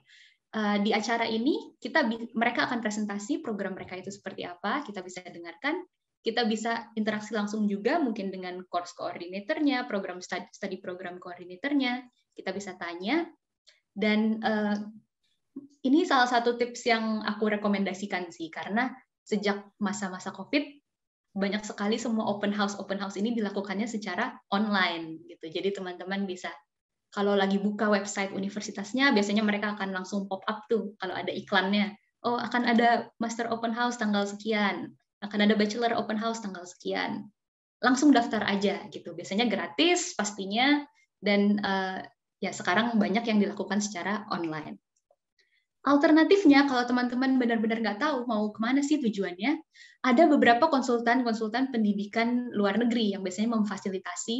Eh, di acara ini kita mereka akan presentasi program mereka itu seperti apa, kita bisa dengarkan kita bisa interaksi langsung juga mungkin dengan course koordinatornya, program study, program koordinatornya, kita bisa tanya. Dan uh, ini salah satu tips yang aku rekomendasikan sih, karena sejak masa-masa COVID, banyak sekali semua open house open house ini dilakukannya secara online gitu. Jadi teman-teman bisa kalau lagi buka website universitasnya, biasanya mereka akan langsung pop up tuh kalau ada iklannya. Oh, akan ada master open house tanggal sekian akan ada bachelor open house tanggal sekian. Langsung daftar aja gitu. Biasanya gratis pastinya dan uh, ya sekarang banyak yang dilakukan secara online. Alternatifnya, kalau teman-teman benar-benar nggak tahu mau kemana sih tujuannya, ada beberapa konsultan-konsultan pendidikan luar negeri yang biasanya memfasilitasi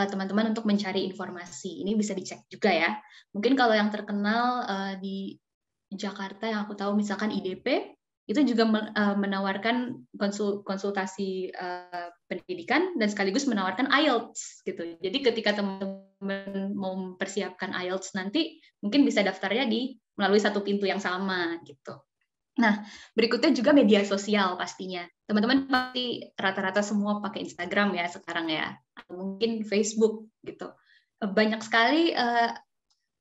eh, teman-teman uh, untuk mencari informasi. Ini bisa dicek juga ya. Mungkin kalau yang terkenal uh, di Jakarta yang aku tahu misalkan IDP, itu juga eh, menawarkan konsultasi eh, pendidikan dan sekaligus menawarkan IELTS gitu. Jadi ketika teman-teman mau mempersiapkan IELTS nanti mungkin bisa daftarnya di melalui satu pintu yang sama gitu. Nah, berikutnya juga media sosial pastinya. Teman-teman pasti rata-rata semua pakai Instagram ya sekarang ya, mungkin Facebook gitu. Eh, banyak sekali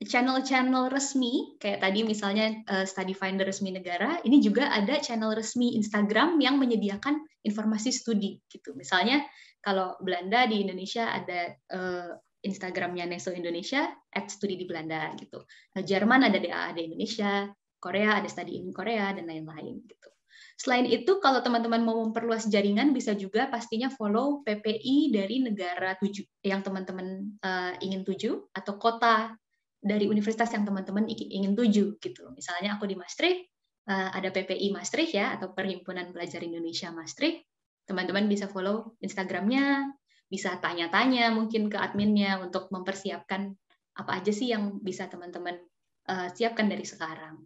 channel-channel resmi kayak tadi misalnya uh, Study Finder resmi negara, ini juga ada channel resmi Instagram yang menyediakan informasi studi gitu. Misalnya kalau Belanda di Indonesia ada uh, Instagramnya Neso Indonesia at studi di Belanda gitu. Nah, Jerman ada DAAD Indonesia, Korea ada Study in Korea dan lain-lain gitu. Selain itu, kalau teman-teman mau memperluas jaringan, bisa juga pastinya follow PPI dari negara tuju yang teman-teman uh, ingin tuju atau kota dari universitas yang teman-teman ingin tuju gitu. Misalnya aku di Maastricht, eh, ada PPI Maastricht ya atau Perhimpunan Pelajar Indonesia Maastricht. Teman-teman bisa follow Instagramnya, bisa tanya-tanya mungkin ke adminnya untuk mempersiapkan apa aja sih yang bisa teman-teman eh, siapkan dari sekarang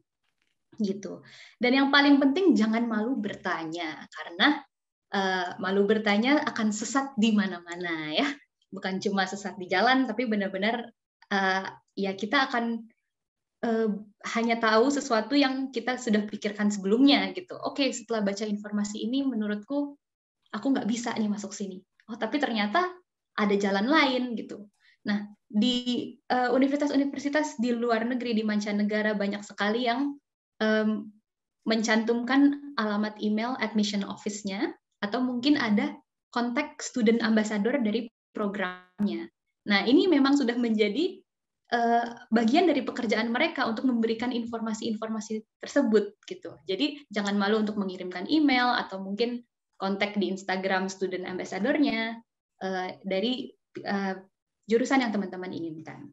gitu. Dan yang paling penting jangan malu bertanya karena eh, malu bertanya akan sesat di mana-mana ya. Bukan cuma sesat di jalan tapi benar-benar Eh, ya kita akan uh, hanya tahu sesuatu yang kita sudah pikirkan sebelumnya gitu. Oke, okay, setelah baca informasi ini, menurutku aku nggak bisa nih masuk sini. Oh, tapi ternyata ada jalan lain gitu. Nah, di eh, universitas-universitas uh, di luar negeri di mancanegara banyak sekali yang um, mencantumkan alamat email admission office-nya atau mungkin ada kontak student ambassador dari programnya. Nah, ini memang sudah menjadi Eh, bagian dari pekerjaan mereka untuk memberikan informasi-informasi tersebut gitu. Jadi jangan malu untuk mengirimkan email atau mungkin kontak di Instagram student ambassador-nya eh, dari eh, jurusan yang teman-teman inginkan.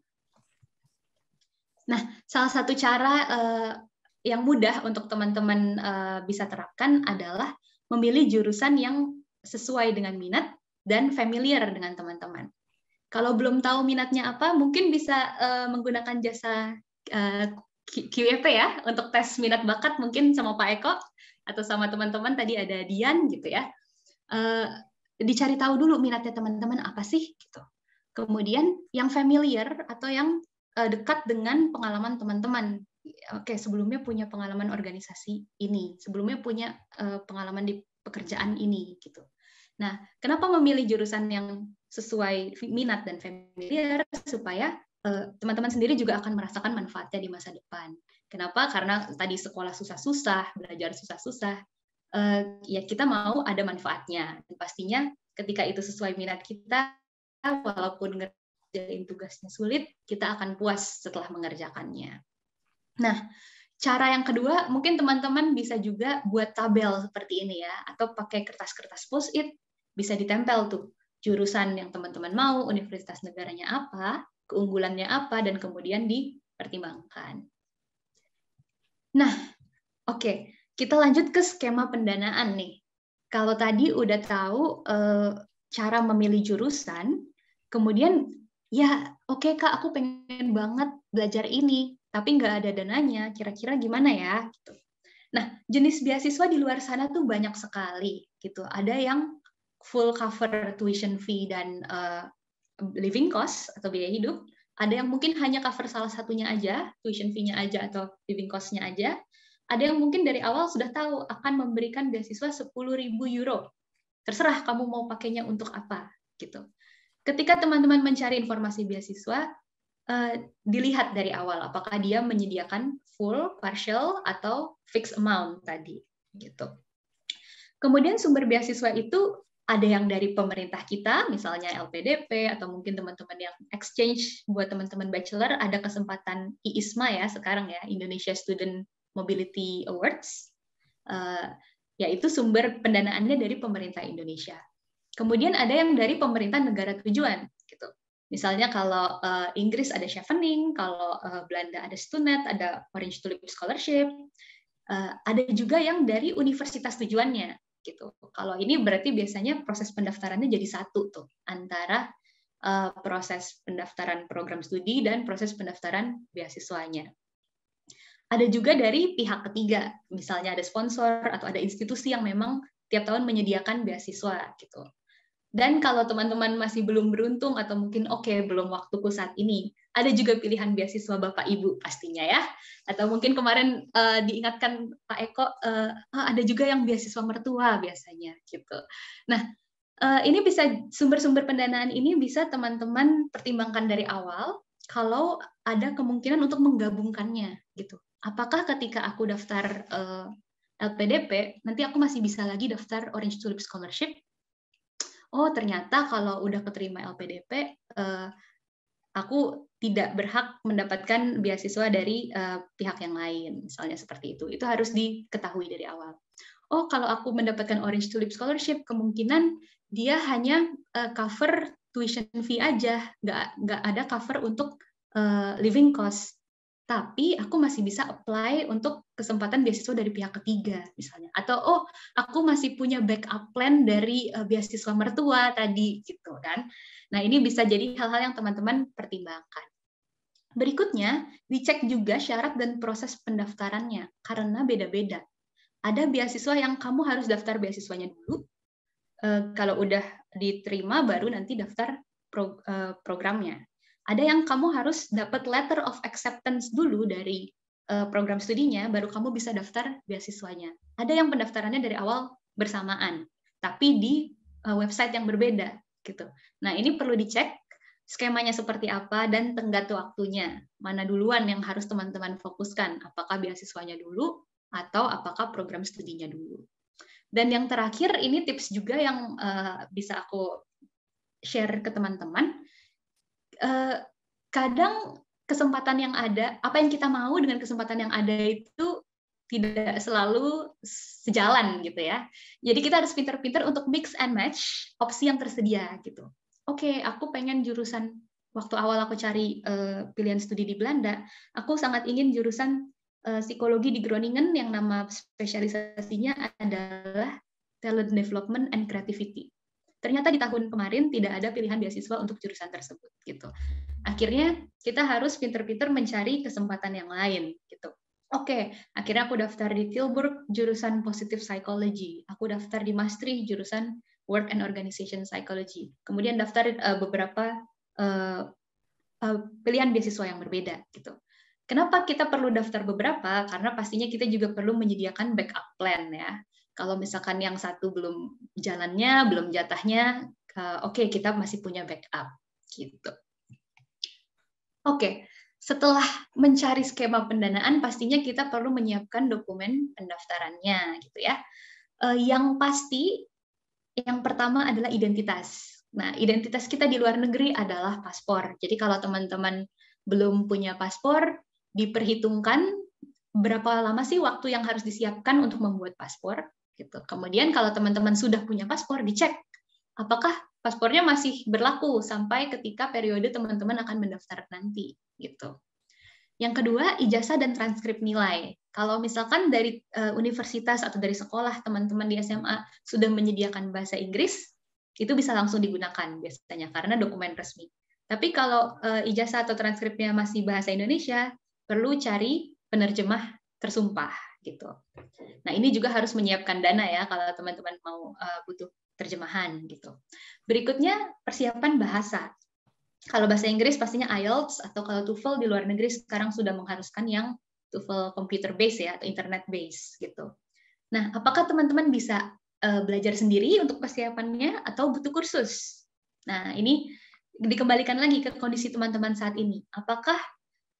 Nah, salah satu cara yang mudah untuk teman-teman bisa terapkan adalah memilih jurusan yang sesuai dengan minat dan familiar dengan teman-teman. Kalau belum tahu minatnya apa, mungkin bisa uh, menggunakan jasa uh, eh, QEP ya untuk tes minat bakat mungkin sama Pak Eko atau sama teman-teman tadi ada Dian gitu ya. Uh, dicari tahu dulu minatnya teman-teman apa sih gitu. Kemudian yang familiar atau yang uh, dekat dengan pengalaman teman-teman. Oke, sebelumnya punya pengalaman organisasi ini, sebelumnya punya uh, pengalaman di pekerjaan ini gitu. Nah, kenapa memilih jurusan yang sesuai minat dan familiar supaya eh, teman-teman sendiri juga akan merasakan manfaatnya di masa depan. Kenapa? Karena tadi sekolah susah-susah, belajar susah-susah. Uh, ya kita mau ada manfaatnya. Dan pastinya ketika itu sesuai minat kita, walaupun ngerjain tugasnya sulit, kita akan puas setelah mengerjakannya. Nah, cara yang kedua mungkin teman-teman bisa juga buat tabel seperti ini ya, atau pakai kertas-kertas post-it bisa ditempel tuh jurusan yang teman-teman mau, universitas negaranya apa, keunggulannya apa, dan kemudian dipertimbangkan. Nah, oke, okay. kita lanjut ke skema pendanaan nih. Kalau tadi udah tahu e, cara memilih jurusan, kemudian ya oke okay, kak, aku pengen banget belajar ini, tapi nggak ada dananya. Kira-kira gimana ya? Gitu. Nah, jenis beasiswa di luar sana tuh banyak sekali gitu. Ada yang full cover tuition fee dan uh, living cost atau biaya hidup, ada yang mungkin hanya cover salah satunya aja, tuition fee-nya aja atau living cost-nya aja. Ada yang mungkin dari awal sudah tahu akan memberikan beasiswa 10.000 euro. Terserah kamu mau pakainya untuk apa gitu. Ketika teman-teman mencari informasi beasiswa, uh, dilihat dari awal apakah dia menyediakan full, partial atau fixed amount tadi gitu. Kemudian sumber beasiswa itu ada yang dari pemerintah kita, misalnya LPDP atau mungkin teman-teman yang exchange buat teman-teman bachelor ada kesempatan IISMA ya sekarang ya Indonesia Student Mobility Awards, uh, eh, yaitu sumber pendanaannya dari pemerintah Indonesia. Kemudian ada yang dari pemerintah negara tujuan gitu. Misalnya kalau uh, Inggris ada Chevening, kalau uh, Belanda ada Stunet, ada Orange Tulip Scholarship, uh, ada juga yang dari universitas tujuannya gitu. Kalau ini berarti biasanya proses pendaftarannya jadi satu tuh antara uh, proses pendaftaran program studi dan proses pendaftaran beasiswanya. Ada juga dari pihak ketiga, misalnya ada sponsor atau ada institusi yang memang tiap tahun menyediakan beasiswa gitu. Dan kalau teman-teman masih belum beruntung atau mungkin oke okay, belum waktuku saat ini, ada juga pilihan beasiswa Bapak Ibu pastinya ya. Atau mungkin kemarin uh, diingatkan Pak Eko uh, ada juga yang beasiswa mertua biasanya gitu. Nah, uh, ini bisa sumber-sumber pendanaan ini bisa teman-teman pertimbangkan dari awal kalau ada kemungkinan untuk menggabungkannya gitu. Apakah ketika aku daftar uh, LPDP, nanti aku masih bisa lagi daftar Orange Tulip Scholarship oh ternyata kalau udah keterima LPDP uh, eh, aku tidak berhak mendapatkan beasiswa dari uh, pihak yang lain misalnya seperti itu itu harus diketahui dari awal oh kalau aku mendapatkan Orange Tulip Scholarship kemungkinan dia hanya uh, cover tuition fee aja nggak nggak ada cover untuk living cost tapi aku masih bisa apply untuk kesempatan beasiswa dari pihak ketiga misalnya atau oh aku masih punya backup plan dari uh, beasiswa mertua tadi gitu kan nah ini bisa jadi hal-hal yang teman-teman pertimbangkan berikutnya dicek juga syarat dan proses pendaftarannya karena beda-beda ada beasiswa yang kamu harus daftar beasiswanya dulu eh, kalau udah diterima baru nanti daftar eh, programnya ada yang kamu harus dapat letter of acceptance dulu dari uh, program studinya, baru kamu bisa daftar beasiswanya. Ada yang pendaftarannya dari awal bersamaan, tapi di uh, website yang berbeda gitu. Nah ini perlu dicek skemanya seperti apa dan tenggat waktunya. Mana duluan yang harus teman-teman fokuskan, apakah beasiswanya dulu atau apakah program studinya dulu. Dan yang terakhir ini tips juga yang uh, bisa aku share ke teman-teman. Eh, kadang kesempatan yang ada, apa yang kita mau dengan kesempatan yang ada itu tidak selalu sejalan gitu ya. Jadi kita harus pintar-pintar untuk mix and match opsi yang tersedia gitu. Oke, okay, aku pengen jurusan waktu awal aku cari uh, pilihan studi di Belanda, aku sangat ingin jurusan uh, psikologi di Groningen yang nama spesialisasinya adalah talent development and creativity. Ternyata di tahun kemarin tidak ada pilihan beasiswa untuk jurusan tersebut gitu. Akhirnya kita harus pinter-pinter mencari kesempatan yang lain gitu. Oke, akhirnya aku daftar di Tilburg jurusan Positive Psychology. Aku daftar di Maastricht jurusan Work and Organization Psychology. Kemudian daftar uh, beberapa uh, uh, pilihan beasiswa yang berbeda gitu. Kenapa kita perlu daftar beberapa? Karena pastinya kita juga perlu menyediakan backup plan ya. Kalau misalkan yang satu belum jalannya, belum jatahnya, oke okay, kita masih punya backup gitu. Oke, okay. setelah mencari skema pendanaan, pastinya kita perlu menyiapkan dokumen pendaftarannya gitu ya. Eh, yang pasti, yang pertama adalah identitas. Nah, identitas kita di luar negeri adalah paspor. Jadi kalau teman-teman belum punya paspor, diperhitungkan berapa lama sih waktu yang harus disiapkan untuk membuat paspor gitu. Kemudian kalau teman-teman sudah punya paspor dicek apakah paspornya masih berlaku sampai ketika periode teman-teman akan mendaftar nanti gitu. Yang kedua, ijazah dan transkrip nilai. Kalau misalkan dari eh, universitas atau dari sekolah teman-teman di SMA sudah menyediakan bahasa Inggris, itu bisa langsung digunakan biasanya karena dokumen resmi. Tapi kalau eh, ijazah atau transkripnya masih bahasa Indonesia, perlu cari penerjemah tersumpah gitu. Nah ini juga harus menyiapkan dana ya kalau teman-teman mau uh, butuh terjemahan gitu. Berikutnya persiapan bahasa. Kalau bahasa Inggris pastinya IELTS atau kalau TOEFL di luar negeri sekarang sudah mengharuskan yang TOEFL computer base ya atau internet base gitu. Nah, apakah teman-teman bisa uh, belajar sendiri untuk persiapannya atau butuh kursus? Nah, ini dikembalikan lagi ke kondisi teman-teman saat ini. Apakah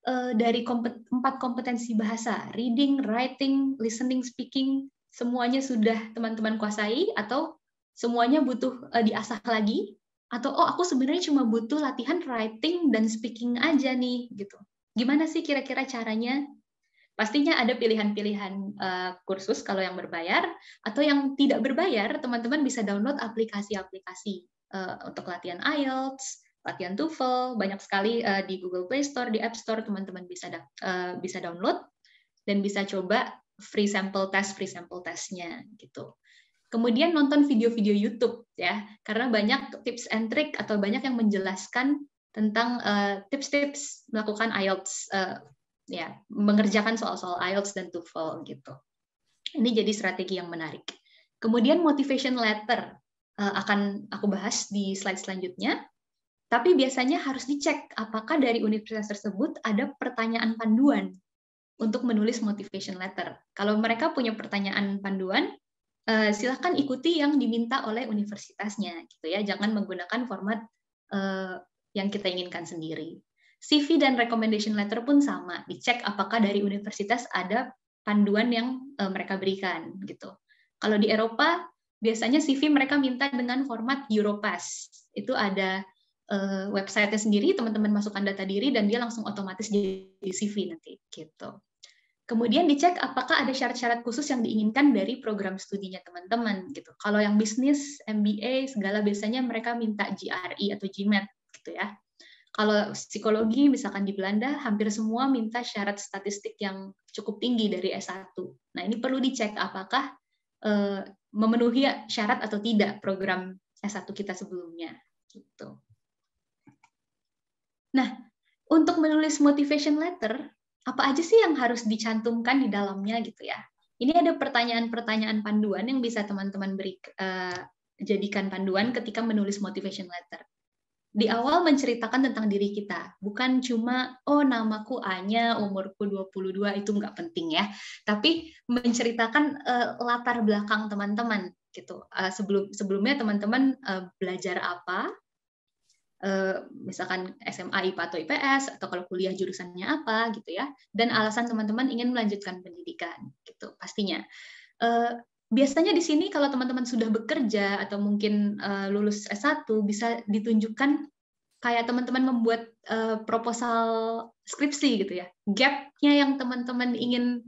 uh, dari kompet empat kompetensi bahasa, reading, writing, listening, speaking, semuanya sudah teman-teman kuasai atau semuanya butuh uh, diasah lagi? Atau oh aku sebenarnya cuma butuh latihan writing dan speaking aja nih gitu. Gimana sih kira-kira caranya? Pastinya ada pilihan-pilihan uh, kursus kalau yang berbayar atau yang tidak berbayar, teman-teman bisa download aplikasi-aplikasi uh, untuk latihan IELTS, latihan TOEFL, banyak sekali uh, di Google Play Store, di App Store teman-teman bisa da uh, eh, bisa download dan bisa coba free sample test, free sample testnya gitu. Kemudian nonton video-video YouTube ya, karena banyak tips and trick atau banyak yang menjelaskan tentang eh, tips-tips melakukan IELTS uh, ya, mengerjakan soal-soal IELTS dan TOEFL gitu. Ini jadi strategi yang menarik. Kemudian motivation letter uh, akan aku bahas di slide selanjutnya. Tapi biasanya harus dicek apakah dari universitas tersebut ada pertanyaan panduan untuk menulis motivation letter. Kalau mereka punya pertanyaan panduan, silakan eh, silahkan ikuti yang diminta oleh universitasnya, gitu ya. Jangan menggunakan format eh, yang kita inginkan sendiri. CV dan recommendation letter pun sama, dicek apakah dari universitas ada panduan yang eh, mereka berikan, gitu. Kalau di Eropa biasanya CV mereka minta dengan format Europass. Itu ada uh, eh, nya sendiri, teman-teman masukkan data diri, dan dia langsung otomatis jadi CV nanti. gitu. Kemudian dicek apakah ada syarat-syarat khusus yang diinginkan dari program studinya teman-teman gitu. Kalau yang bisnis, MBA, segala biasanya mereka minta GRE atau GMAT e gitu ya. Kalau psikologi misalkan di Belanda hampir semua minta syarat statistik yang cukup tinggi dari S1. Nah, ini perlu dicek apakah eh, memenuhi syarat atau tidak program S1 kita sebelumnya gitu. Nah, untuk menulis motivation letter, apa aja sih yang harus dicantumkan di dalamnya gitu ya? Ini ada pertanyaan-pertanyaan panduan yang bisa teman-teman beri uh, jadikan panduan ketika menulis motivation letter. Di awal menceritakan tentang diri kita, bukan cuma oh namaku Anya, umurku 22 itu nggak penting ya, tapi menceritakan uh, latar belakang teman-teman gitu. Uh, sebelum sebelumnya teman-teman uh, belajar apa, Eh, misalkan SMA IPA atau IPS atau kalau kuliah jurusannya apa gitu ya dan alasan teman-teman ingin melanjutkan pendidikan gitu pastinya eh, biasanya di sini kalau teman-teman sudah bekerja atau mungkin eh, lulus S1 bisa ditunjukkan kayak teman-teman membuat proposal skripsi gitu ya gapnya yang teman-teman ingin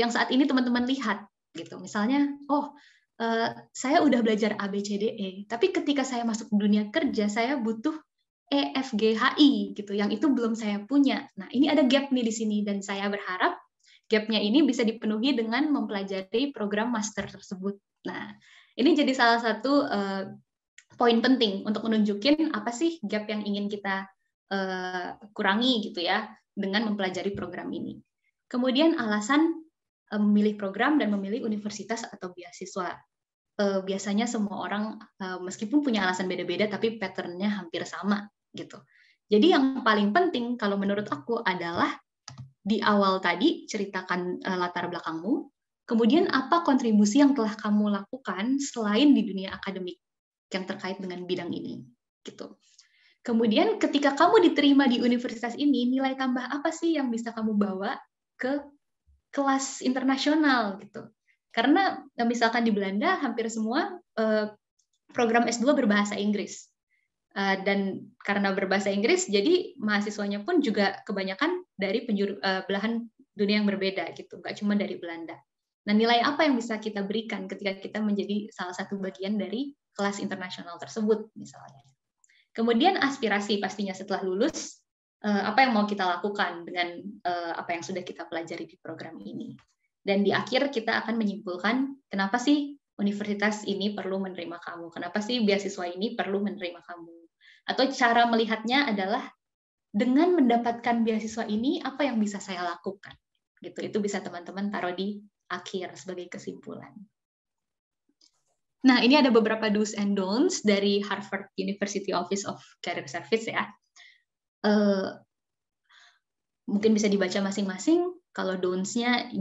yang saat ini teman-teman lihat gitu misalnya oh Eh, saya udah belajar A B C D E, tapi ketika saya masuk dunia kerja saya butuh E F G H I gitu, yang itu belum saya punya. Nah ini ada gap nih di sini dan saya berharap gapnya ini bisa dipenuhi dengan mempelajari program master tersebut. Nah ini jadi salah satu uh, poin penting untuk menunjukin apa sih gap yang ingin kita uh, kurangi gitu ya dengan mempelajari program ini. Kemudian alasan Eh, memilih program dan memilih universitas atau beasiswa. Eh, biasanya semua orang eh, meskipun punya alasan beda-beda tapi patternnya hampir sama gitu. Jadi yang paling penting kalau menurut aku adalah di awal tadi ceritakan latar belakangmu, kemudian apa kontribusi yang telah kamu lakukan selain di dunia akademik yang terkait dengan bidang ini gitu. Kemudian ketika kamu diterima di universitas ini, nilai tambah apa sih yang bisa kamu bawa ke kelas internasional gitu. Karena eh, misalkan di Belanda hampir semua eh, program S2 berbahasa Inggris. Eh, dan karena berbahasa Inggris, jadi mahasiswanya pun juga kebanyakan dari penjuru, belahan dunia yang berbeda gitu, nggak cuma dari Belanda. Nah, nilai apa yang bisa kita berikan ketika kita menjadi salah satu bagian dari kelas internasional tersebut, misalnya. Kemudian aspirasi pastinya setelah lulus, Eh, apa yang mau kita lakukan dengan uh, apa yang sudah kita pelajari di program ini. Dan di akhir kita akan menyimpulkan kenapa sih universitas ini perlu menerima kamu, kenapa sih beasiswa ini perlu menerima kamu. Atau cara melihatnya adalah dengan mendapatkan beasiswa ini apa yang bisa saya lakukan. Gitu. Itu bisa teman-teman taruh di akhir sebagai kesimpulan. Nah, ini ada beberapa do's and don'ts dari Harvard University Office of Career Service ya. Eh, mungkin bisa dibaca masing-masing. Kalau donts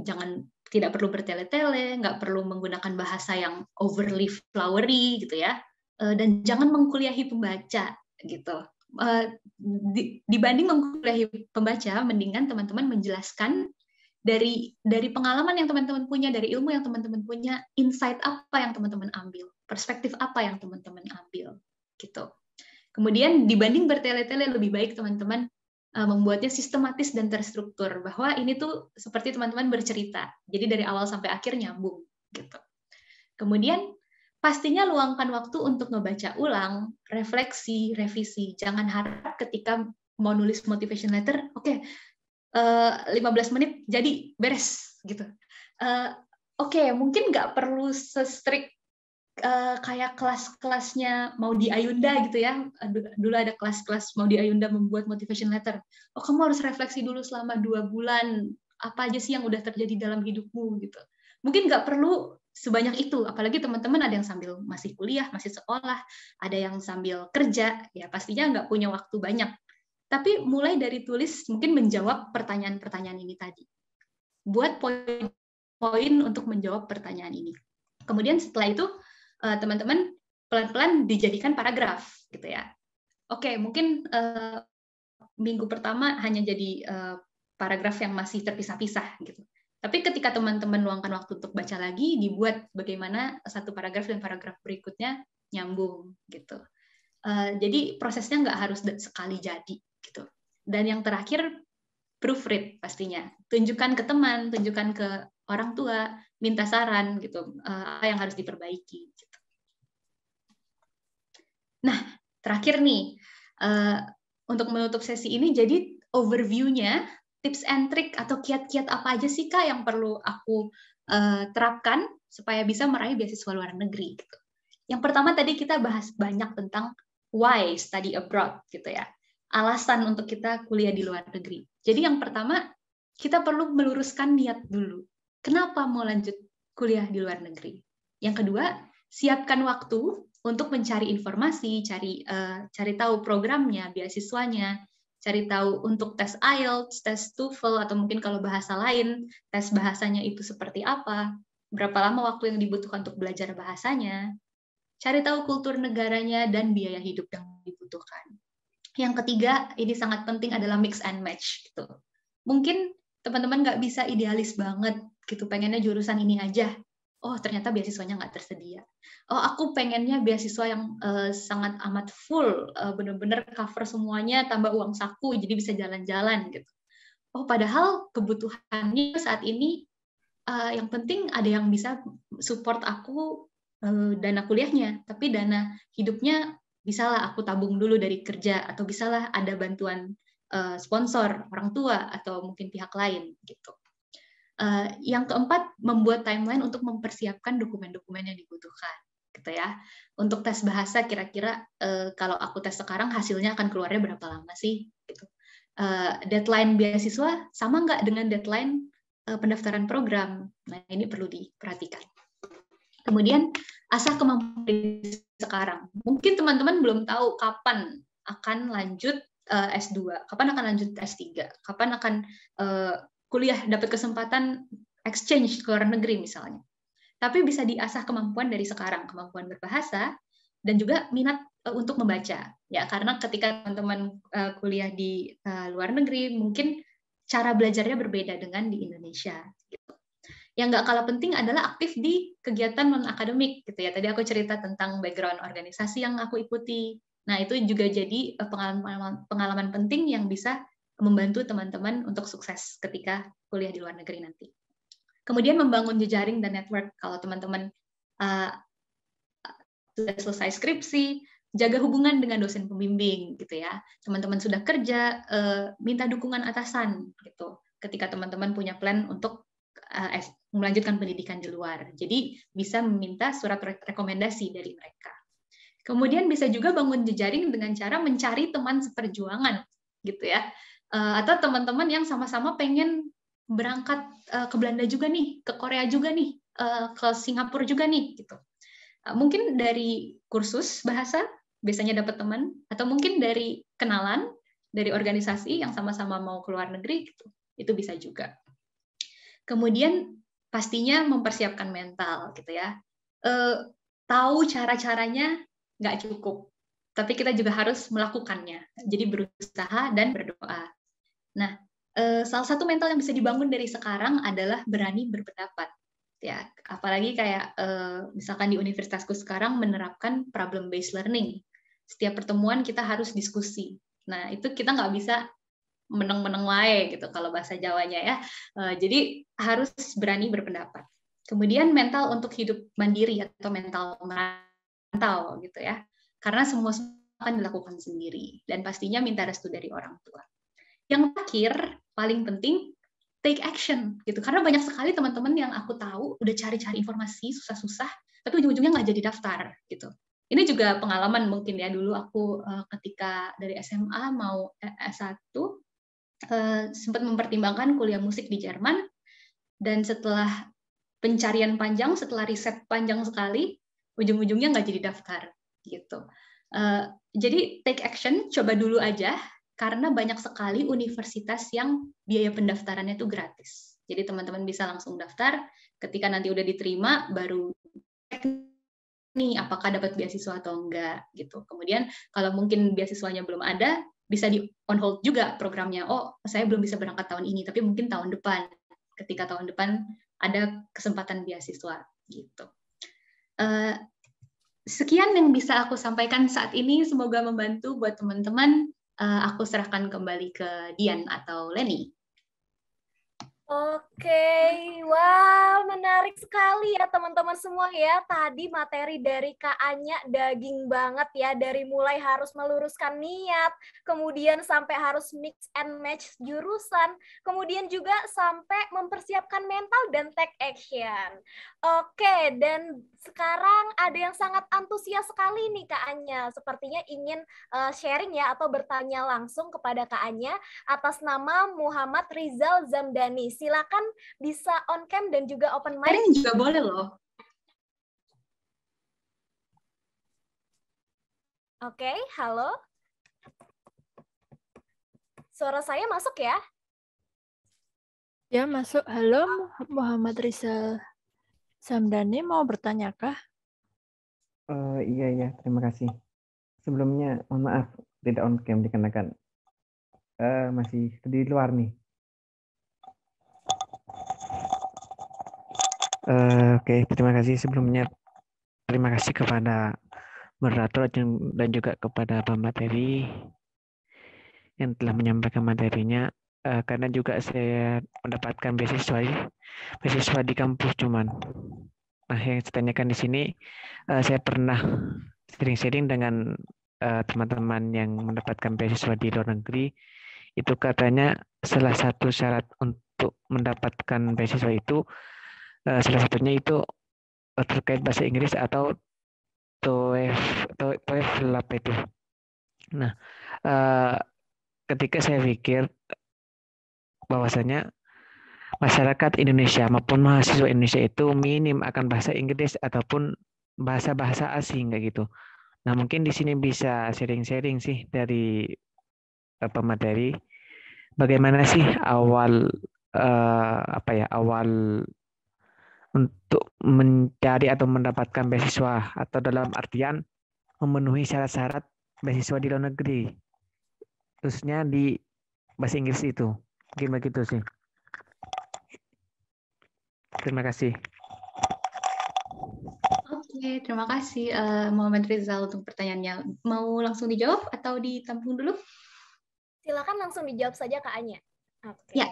jangan tidak perlu bertele-tele, nggak perlu menggunakan bahasa yang overly flowery gitu ya, eh, dan jangan mengkuliahi pembaca gitu. Eh, dibanding mengkuliahi pembaca, mendingan teman-teman menjelaskan dari dari pengalaman yang teman-teman punya, dari ilmu yang teman-teman punya, insight apa yang teman-teman ambil, perspektif apa yang teman-teman ambil, gitu. Kemudian dibanding bertele-tele lebih baik teman-teman eh, membuatnya sistematis dan terstruktur bahwa ini tuh seperti teman-teman bercerita. Jadi dari awal sampai akhir nyambung gitu. Kemudian pastinya luangkan waktu untuk ngebaca ulang, refleksi, revisi. Jangan harap ketika mau nulis motivation letter, oke, okay, uh, 15 menit jadi beres gitu. Uh, oke, okay, mungkin nggak perlu se-strict Eh, kayak kelas-kelasnya mau di Ayunda gitu ya. Dulu ada kelas-kelas mau di Ayunda membuat motivation letter. Oh, kamu harus refleksi dulu selama dua bulan apa aja sih yang udah terjadi dalam hidupmu gitu. Mungkin nggak perlu sebanyak itu, apalagi teman-teman ada yang sambil masih kuliah, masih sekolah, ada yang sambil kerja, ya pastinya nggak punya waktu banyak. Tapi mulai dari tulis mungkin menjawab pertanyaan-pertanyaan ini tadi. Buat poin-poin untuk menjawab pertanyaan ini. Kemudian setelah itu Eh, teman-teman pelan-pelan dijadikan paragraf gitu ya. Oke, mungkin uh, minggu pertama hanya jadi uh, paragraf yang masih terpisah-pisah gitu. Tapi ketika teman-teman luangkan waktu untuk baca lagi, dibuat bagaimana satu paragraf dan paragraf berikutnya nyambung gitu. Uh, jadi prosesnya nggak harus sekali jadi gitu. Dan yang terakhir proofread pastinya. Tunjukkan ke teman, tunjukkan ke orang tua, minta saran gitu, uh, apa yang harus diperbaiki. Gitu. Nah, terakhir nih, uh, untuk menutup sesi ini, jadi overview-nya, tips and trick atau kiat-kiat apa aja sih Kak yang perlu aku uh, terapkan supaya bisa meraih beasiswa luar negeri? Gitu. Yang pertama tadi kita bahas banyak tentang why study abroad gitu ya, alasan untuk kita kuliah di luar negeri. Jadi yang pertama, kita perlu meluruskan niat dulu. Kenapa mau lanjut kuliah di luar negeri? Yang kedua, siapkan waktu untuk mencari informasi, cari uh, cari tahu programnya, beasiswanya, cari tahu untuk tes IELTS, tes TOEFL atau mungkin kalau bahasa lain, tes bahasanya itu seperti apa, berapa lama waktu yang dibutuhkan untuk belajar bahasanya, cari tahu kultur negaranya dan biaya hidup yang dibutuhkan. Yang ketiga, ini sangat penting adalah mix and match gitu. Mungkin teman-teman nggak bisa idealis banget gitu pengennya jurusan ini aja oh ternyata beasiswanya nggak tersedia. Oh aku pengennya beasiswa yang uh, sangat amat full, uh, eh, benar bener cover semuanya, tambah uang saku, jadi bisa jalan-jalan gitu. Oh padahal kebutuhannya saat ini uh, yang penting ada yang bisa support aku uh, dana kuliahnya, tapi dana hidupnya bisalah aku tabung dulu dari kerja atau bisalah ada bantuan sponsor orang tua atau mungkin pihak lain gitu. Eh, yang keempat, membuat timeline untuk mempersiapkan dokumen-dokumen yang dibutuhkan, gitu ya. Untuk tes bahasa, kira-kira uh, kalau aku tes sekarang hasilnya akan keluarnya berapa lama sih, gitu. Uh, deadline beasiswa sama nggak dengan deadline uh, pendaftaran program? Nah, ini perlu diperhatikan. Kemudian asah kemampuan sekarang. Mungkin teman-teman belum tahu kapan akan lanjut S2, kapan akan lanjut S3, kapan akan uh, kuliah dapat kesempatan exchange ke luar negeri misalnya. Tapi bisa diasah kemampuan dari sekarang, kemampuan berbahasa dan juga minat e, untuk membaca. Ya, karena ketika teman-teman e, kuliah di e, luar negeri mungkin cara belajarnya berbeda dengan di Indonesia Yang nggak kalah penting adalah aktif di kegiatan non-akademik gitu ya. Tadi aku cerita tentang background organisasi yang aku ikuti. Nah, itu juga jadi pengalaman pengalaman penting yang bisa membantu teman-teman untuk sukses ketika kuliah di luar negeri nanti. Kemudian membangun jejaring dan network kalau teman-teman uh, sudah selesai skripsi, jaga hubungan dengan dosen pembimbing gitu ya. Teman-teman sudah kerja, uh, minta dukungan atasan gitu. Ketika teman-teman punya plan untuk uh, melanjutkan pendidikan di luar, jadi bisa meminta surat re rekomendasi dari mereka. Kemudian bisa juga bangun jejaring dengan cara mencari teman seperjuangan gitu ya uh, atau teman-teman yang sama-sama pengen berangkat uh, ke Belanda juga nih, ke Korea juga nih, uh, ke Singapura juga nih gitu. Uh, mungkin dari kursus bahasa biasanya dapat teman atau mungkin dari kenalan dari organisasi yang sama-sama mau ke luar negeri gitu. Itu bisa juga. Kemudian pastinya mempersiapkan mental gitu ya. Uh, tahu cara-caranya nggak cukup, tapi kita juga harus melakukannya. Jadi berusaha dan berdoa. Nah, eh, salah satu mental yang bisa dibangun dari sekarang adalah berani berpendapat. Ya, apalagi kayak eh, misalkan di universitasku sekarang menerapkan problem based learning. Setiap pertemuan kita harus diskusi. Nah, itu kita nggak bisa meneng-meneng wae gitu kalau bahasa Jawanya ya. Eh, jadi harus berani berpendapat. Kemudian mental untuk hidup mandiri atau mental merantau gitu ya. Karena semua akan dilakukan sendiri dan pastinya minta restu dari orang tua. Yang terakhir, paling penting, take action gitu. Karena banyak sekali teman-teman yang aku tahu udah cari-cari informasi susah-susah, tapi ujung-ujungnya nggak jadi daftar gitu. Ini juga pengalaman mungkin ya dulu aku eh, ketika dari SMA mau e S1 eh, sempat mempertimbangkan kuliah musik di Jerman dan setelah pencarian panjang, setelah riset panjang sekali, ujung-ujungnya nggak jadi daftar gitu. Eh, jadi take action, coba dulu aja karena banyak sekali universitas yang biaya pendaftarannya itu gratis. Jadi teman-teman bisa langsung daftar, ketika nanti udah diterima baru nih apakah dapat beasiswa atau enggak gitu. Kemudian kalau mungkin beasiswanya belum ada, bisa di on hold juga programnya. Oh, saya belum bisa berangkat tahun ini, tapi mungkin tahun depan. Ketika tahun depan ada kesempatan beasiswa gitu. Uh, sekian yang bisa aku sampaikan saat ini. Semoga membantu buat teman-teman Eh, aku serahkan kembali ke Dian atau Leni. Oke, wow, menarik sekali ya teman-teman semua ya. Tadi materi dari Kak Anya daging banget ya, dari mulai harus meluruskan niat, kemudian sampai harus mix and match jurusan, kemudian juga sampai mempersiapkan mental dan take action. Oke, dan sekarang ada yang sangat antusias sekali nih Kak Anya, sepertinya ingin uh, sharing ya atau bertanya langsung kepada Kak Anya atas nama Muhammad Rizal Zamdanis silakan bisa on cam dan juga open mic. Sharing juga boleh loh. Oke, okay, halo. Suara saya masuk ya? Ya, masuk. Halo, Muhammad Rizal Samdani mau bertanya kah? Uh, iya, iya. Terima kasih. Sebelumnya, mohon maaf, tidak on cam dikenakan. uh, masih di luar nih. Eh, oke, okay. terima kasih sebelumnya. Terima kasih kepada moderator dan juga kepada pemateri yang telah menyampaikan materinya. Uh, karena juga saya mendapatkan beasiswa, beasiswa di kampus cuman. Nah, yang saya tanyakan di sini, uh, saya pernah sering-sering dengan teman-teman uh, yang mendapatkan beasiswa di luar negeri. Itu katanya salah satu syarat untuk mendapatkan beasiswa itu Eh, salah satunya itu eh, terkait bahasa Inggris atau atau TOEFL itu. Nah, eh, ketika saya pikir bahwasanya masyarakat Indonesia maupun mahasiswa Indonesia itu minim akan bahasa Inggris ataupun bahasa-bahasa asing kayak gitu. Nah, mungkin di sini bisa sharing-sharing sih dari uh, pemateri bagaimana sih awal apa ya awal untuk mencari atau mendapatkan beasiswa atau dalam artian memenuhi syarat-syarat beasiswa di luar negeri khususnya di bahasa Inggris itu mungkin begitu sih terima kasih Oke, terima kasih uh, Muhammad Rizal untuk pertanyaannya. Mau langsung dijawab atau ditampung dulu? Silakan langsung dijawab saja Kak Anya. Okay. Ya,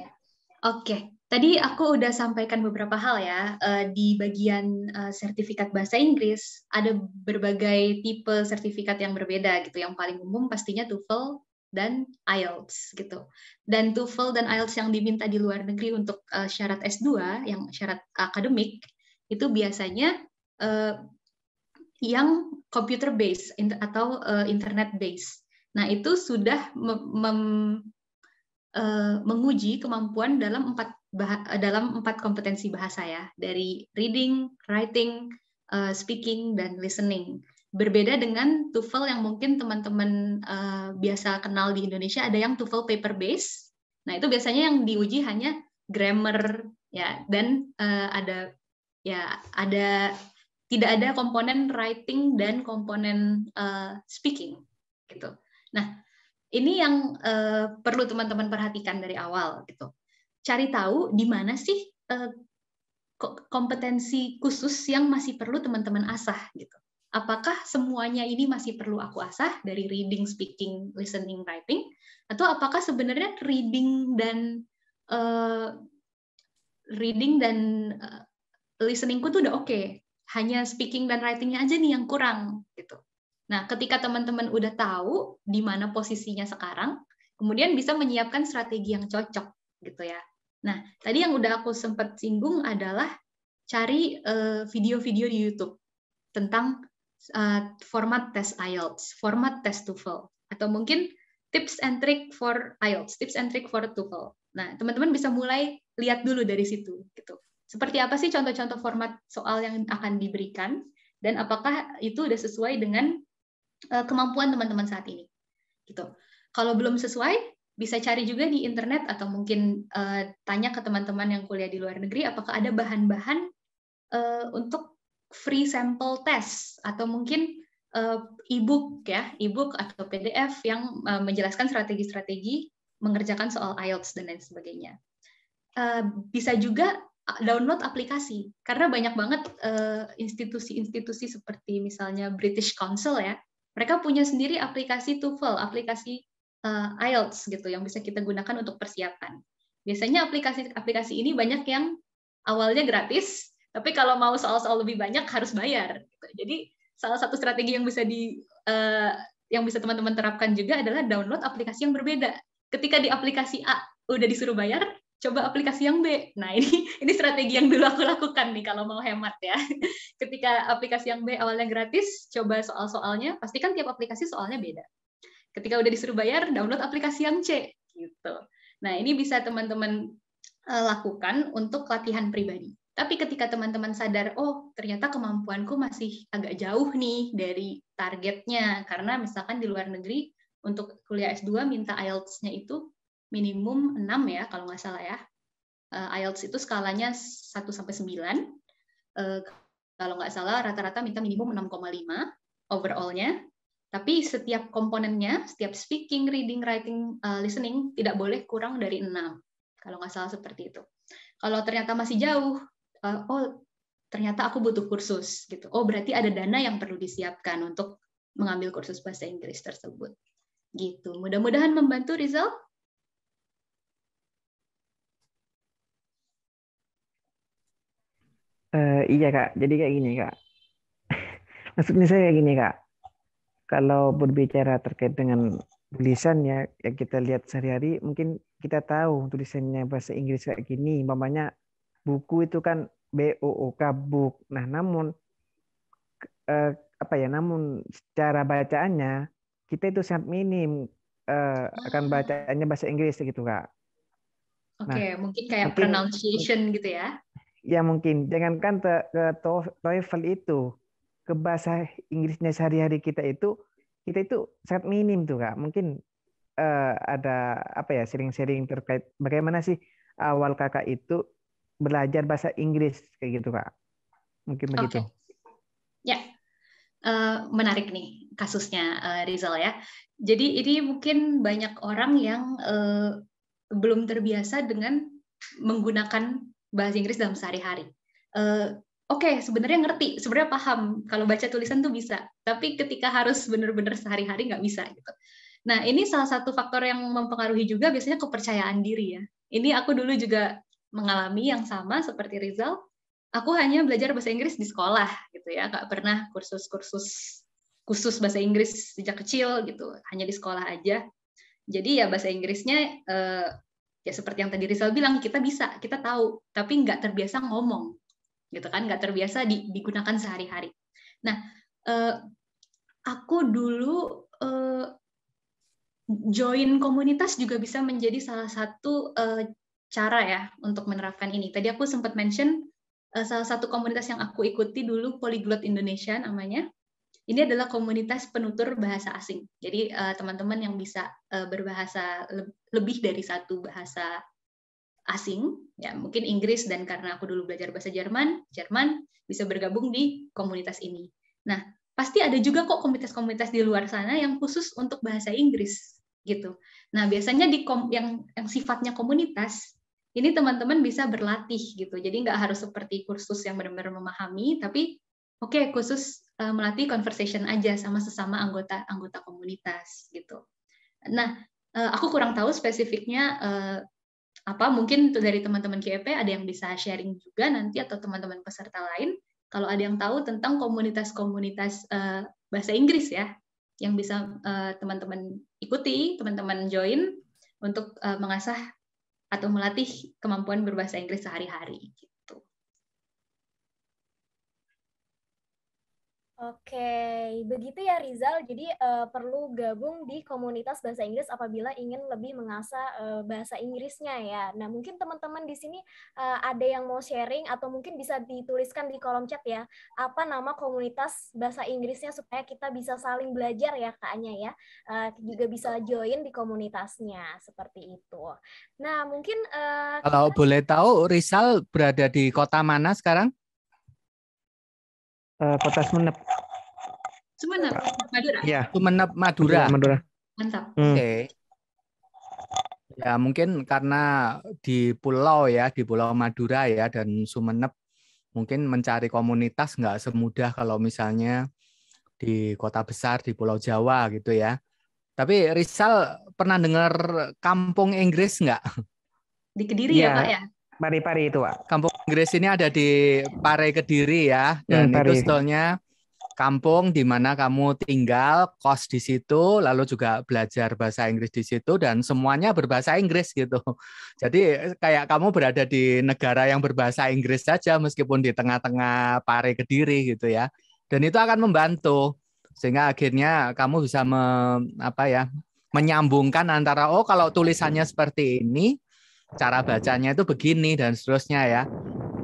oke. Okay. Tadi aku udah sampaikan beberapa hal ya eh, di bagian eh, sertifikat bahasa Inggris ada berbagai tipe sertifikat yang berbeda gitu. Yang paling umum pastinya TOEFL dan IELTS gitu. Dan TOEFL dan IELTS yang diminta di luar negeri untuk eh, syarat S2 yang syarat akademik itu biasanya yang computer base atau internet base. Nah, itu sudah mem, Uh, menguji kemampuan dalam empat dalam empat kompetensi bahasa ya dari reading, writing, uh, speaking dan listening. Berbeda dengan TOEFL yang mungkin teman-teman uh, biasa kenal di Indonesia ada yang TOEFL paper based. Nah, itu biasanya yang diuji hanya grammar ya dan uh, ada ya ada tidak ada komponen writing dan komponen uh, speaking gitu. Nah, ini yang uh, perlu teman-teman perhatikan dari awal gitu cari tahu di mana sih uh, kompetensi khusus yang masih perlu teman-teman asah gitu. Apakah semuanya ini masih perlu aku asah dari reading, speaking, listening, writing, atau apakah sebenarnya reading dan uh, reading dan uh, eh, listeningku tuh udah oke, okay. hanya speaking dan writingnya aja nih yang kurang gitu. Nah, ketika teman-teman udah tahu di mana posisinya sekarang, kemudian bisa menyiapkan strategi yang cocok gitu ya. Nah, tadi yang udah aku sempat singgung adalah cari eh, video-video di YouTube tentang eh, format tes IELTS, format tes TOEFL, atau mungkin tips and trick for IELTS, tips and trick for TOEFL. Nah, teman-teman bisa mulai lihat dulu dari situ gitu. Seperti apa sih contoh-contoh format soal yang akan diberikan dan apakah itu udah sesuai dengan eh, kemampuan teman-teman saat ini gitu. Kalau belum sesuai, bisa cari juga di internet atau mungkin uh, tanya ke teman-teman yang kuliah di luar negeri apakah ada bahan-bahan uh, untuk free sample test atau mungkin uh, e-book ya, e-book atau PDF yang uh, menjelaskan strategi-strategi mengerjakan soal IELTS dan lain sebagainya. Uh, bisa juga download aplikasi karena banyak banget institusi-institusi uh, seperti misalnya British Council ya mereka punya sendiri aplikasi TOEFL aplikasi uh, IELTS gitu yang bisa kita gunakan untuk persiapan. Biasanya aplikasi-aplikasi ini banyak yang awalnya gratis, tapi kalau mau soal-soal lebih banyak harus bayar. Gitu. Jadi salah satu strategi yang bisa di uh, yang bisa teman-teman terapkan juga adalah download aplikasi yang berbeda. Ketika di aplikasi A udah disuruh bayar, coba aplikasi yang B. Nah ini *laughs* ini strategi yang dulu aku lakukan nih kalau mau hemat ya. *laughs* Ketika aplikasi yang B awalnya gratis, coba soal-soalnya, pastikan tiap aplikasi soalnya beda. Ketika udah disuruh bayar, download aplikasi yang C gitu. Nah, ini bisa teman-teman eh, lakukan untuk latihan pribadi. Tapi ketika teman-teman sadar, oh ternyata kemampuanku masih agak jauh nih dari targetnya, karena misalkan di luar negeri untuk kuliah S2 minta IELTS-nya itu minimum 6 ya, kalau nggak salah ya. Eh, IELTS itu skalanya 1-9, eh, kalau nggak salah rata-rata minta minimum 6,5 overall-nya. Tapi setiap komponennya, setiap speaking, reading, writing, uh, listening tidak boleh kurang dari enam. Kalau nggak salah seperti itu. Kalau ternyata masih jauh, uh, oh ternyata aku butuh kursus gitu. Oh berarti ada dana yang perlu disiapkan untuk mengambil kursus bahasa Inggris tersebut. Gitu. Mudah-mudahan membantu Rizal. Uh, iya kak, jadi kayak gini kak. *laughs* Maksudnya saya kayak gini kak kalau berbicara terkait dengan tulisannya yang kita lihat sehari-hari, mungkin kita tahu tulisannya bahasa Inggris kayak gini, mamanya buku itu kan B O O K book. Nah, namun eh, apa ya? Namun secara bacaannya kita itu sangat minim eh, akan hmm. bacaannya bahasa Inggris gitu kak. Oke, nah, mungkin kayak mungkin, pronunciation gitu ya? Ya mungkin. Jangankan ke, ke TOEFL itu, ke bahasa Inggrisnya sehari-hari kita itu kita itu sangat minim tuh kak. Mungkin uh, ada apa ya sering-sering terkait bagaimana sih awal kakak itu belajar bahasa Inggris kayak gitu kak. Mungkin okay. begitu. Ya. Uh, menarik nih kasusnya uh, Rizal ya. Jadi ini mungkin banyak orang yang uh, belum terbiasa dengan menggunakan bahasa Inggris dalam sehari-hari. Uh, oke okay, sebenarnya ngerti sebenarnya paham kalau baca tulisan tuh bisa tapi ketika harus benar-benar sehari-hari nggak bisa gitu nah ini salah satu faktor yang mempengaruhi juga biasanya kepercayaan diri ya ini aku dulu juga mengalami yang sama seperti Rizal aku hanya belajar bahasa Inggris di sekolah gitu ya nggak pernah kursus-kursus khusus bahasa Inggris sejak kecil gitu hanya di sekolah aja jadi ya bahasa Inggrisnya eh, ya seperti yang tadi Rizal bilang kita bisa kita tahu tapi nggak terbiasa ngomong gitu kan nggak terbiasa digunakan sehari-hari. Nah, eh, aku dulu eh, join komunitas juga bisa menjadi salah satu eh, cara ya untuk menerapkan ini. Tadi aku sempat mention salah satu komunitas yang aku ikuti dulu Polyglot Indonesia namanya. Ini adalah komunitas penutur bahasa asing. Jadi teman-teman yang bisa berbahasa lebih dari satu bahasa asing, ya mungkin Inggris dan karena aku dulu belajar bahasa Jerman, Jerman bisa bergabung di komunitas ini. Nah, pasti ada juga kok komunitas-komunitas di luar sana yang khusus untuk bahasa Inggris gitu. Nah, biasanya di kom yang yang sifatnya komunitas ini teman-teman bisa berlatih gitu. Jadi nggak harus seperti kursus yang benar-benar memahami, tapi oke okay, khusus uh, melatih conversation aja sama sesama anggota anggota komunitas gitu. Nah, uh, aku kurang tahu spesifiknya uh, apa mungkin dari teman-teman KEP ada yang bisa sharing juga nanti atau teman-teman peserta lain kalau ada yang tahu tentang komunitas-komunitas uh, bahasa Inggris ya yang bisa teman eh, teman-teman ikuti, teman-teman join untuk uh, mengasah atau melatih kemampuan berbahasa Inggris sehari-hari. Oke, begitu ya Rizal. Jadi uh, perlu gabung di komunitas bahasa Inggris apabila ingin lebih mengasah uh, bahasa Inggrisnya ya. Nah, mungkin teman-teman di sini uh, ada yang mau sharing atau mungkin bisa dituliskan di kolom chat ya. Apa nama komunitas bahasa Inggrisnya supaya kita bisa saling belajar ya kaknya ya. Uh, juga bisa join di komunitasnya seperti itu. Nah, mungkin uh, kalau kita... boleh tahu Rizal berada di kota mana sekarang? kota eh, Sumeneb. Sumeneb, Madura. Ya. Sumeneb Madura. Iya, Madura. Mantap. Hmm. Oke. Okay. Ya mungkin karena di pulau ya di Pulau Madura ya dan Sumeneb mungkin mencari komunitas nggak semudah kalau misalnya di kota besar di Pulau Jawa gitu ya. Tapi Rizal pernah dengar kampung Inggris nggak? Di Kediri ya, ya Pak ya? Pari-pari itu, Pak. Kampung Inggris ini ada di Pare Kediri ya, dan hmm, itu sebetulnya kampung di mana kamu tinggal, kos di situ, lalu juga belajar bahasa Inggris di situ dan semuanya berbahasa Inggris gitu. *laughs* Jadi kayak kamu berada di negara yang berbahasa Inggris saja meskipun di tengah-tengah Pare Kediri gitu ya. Dan itu akan membantu sehingga akhirnya kamu bisa me, apa ya menyambungkan antara oh kalau tulisannya seperti ini cara bacanya itu begini dan seterusnya ya.